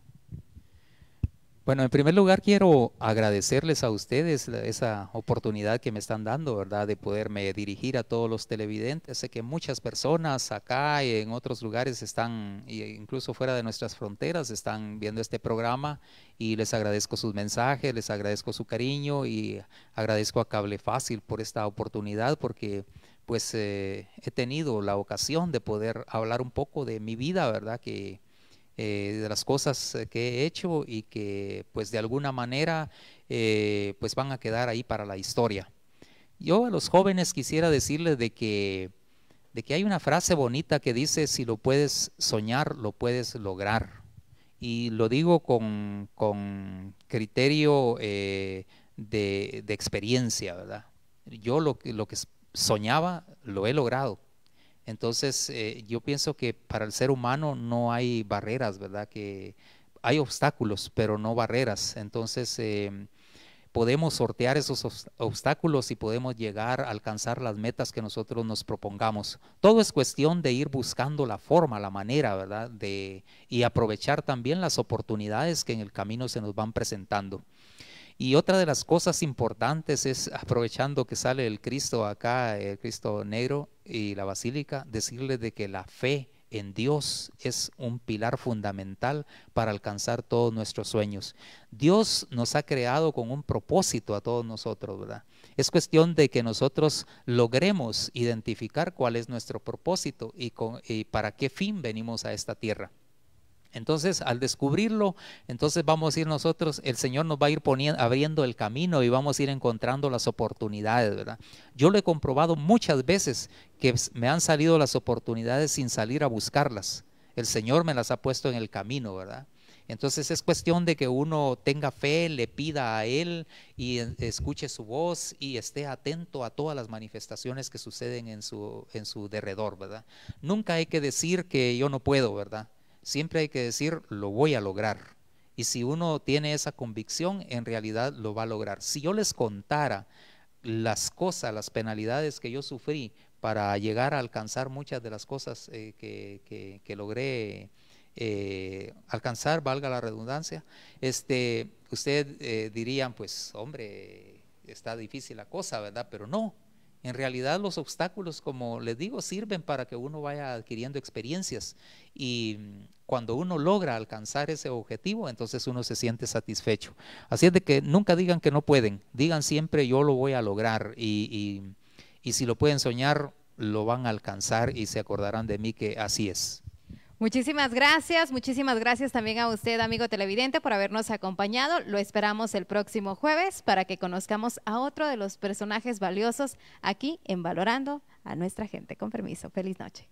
Bueno, en primer lugar quiero agradecerles a ustedes esa oportunidad que me están dando, ¿verdad? De poderme dirigir a todos los televidentes. Sé que muchas personas acá y en otros lugares están, incluso fuera de nuestras fronteras, están viendo este programa y les agradezco sus mensajes, les agradezco su cariño y agradezco a Cable Fácil por esta oportunidad porque pues eh, he tenido la ocasión de poder hablar un poco de mi vida, ¿verdad? Que eh, de las cosas eh, que he hecho y que pues de alguna manera eh, pues van a quedar ahí para la historia. Yo a los jóvenes quisiera decirles de que, de que hay una frase bonita que dice, si lo puedes soñar, lo puedes lograr. Y lo digo con, con criterio de, de, experiencia, ¿verdad? Yo lo lo que soñaba, lo he logrado entonces, eh, yo pienso que para el ser humano no hay barreras, ¿verdad? Que hay obstáculos, pero no barreras. Entonces, em, podemos sortear esos obstáculos y podemos llegar a alcanzar las metas que nosotros nos propongamos. Todo es cuestión de ir buscando la forma, la manera, ¿verdad? De, y aprovechar también las oportunidades que en el camino se nos van presentando. Y otra de las cosas importantes es, aprovechando que sale el Cristo acá, el Cristo negro y la basílica, decirle de que la fe en Dios es un pilar fundamental para alcanzar todos nuestros sueños. Dios nos ha creado con un propósito a todos nosotros, ¿verdad? Es cuestión de que nosotros logremos identificar cuál es nuestro propósito y, con, y para qué fin venimos a esta tierra. Entonces, al descubrirlo, entonces vamos a ir nosotros, el Señor nos va a ir poniendo, abriendo el camino y vamos a ir encontrando las oportunidades, ¿verdad? Yo lo he comprobado muchas veces que me han salido las oportunidades sin salir a buscarlas. El Señor me las ha puesto en el camino, ¿verdad? Entonces es cuestión de que uno tenga fe, le pida a Él y e, escuche su voz y esté atento a todas las manifestaciones que suceden en su, en su derredor, ¿verdad? Nunca hay que decir que yo no puedo, ¿verdad? Siempre hay que decir, lo voy a lograr. Y si uno tiene esa convicción, en realidad lo va a lograr. Si yo les contara las cosas, las penalidades que yo sufrí para llegar a alcanzar muchas de las cosas eh, que, logré eh, alcanzar, valga la redundancia, este, ustedes eh, dirían, pues hombre, está difícil la cosa, ¿verdad? Pero no, en realidad los obstáculos, como les digo, sirven para que uno vaya adquiriendo experiencias y cuando uno logra alcanzar ese objetivo, entonces uno se siente satisfecho. Así es de que nunca digan que no pueden, digan siempre yo lo voy a lograr y, si lo pueden soñar, lo van a alcanzar y se acordarán de mí que así es. Muchísimas gracias, muchísimas gracias también a usted, amigo televidente, por habernos acompañado. Lo esperamos el próximo jueves para que conozcamos a otro de los personajes valiosos aquí en Valorando a nuestra gente. Con permiso, feliz noche.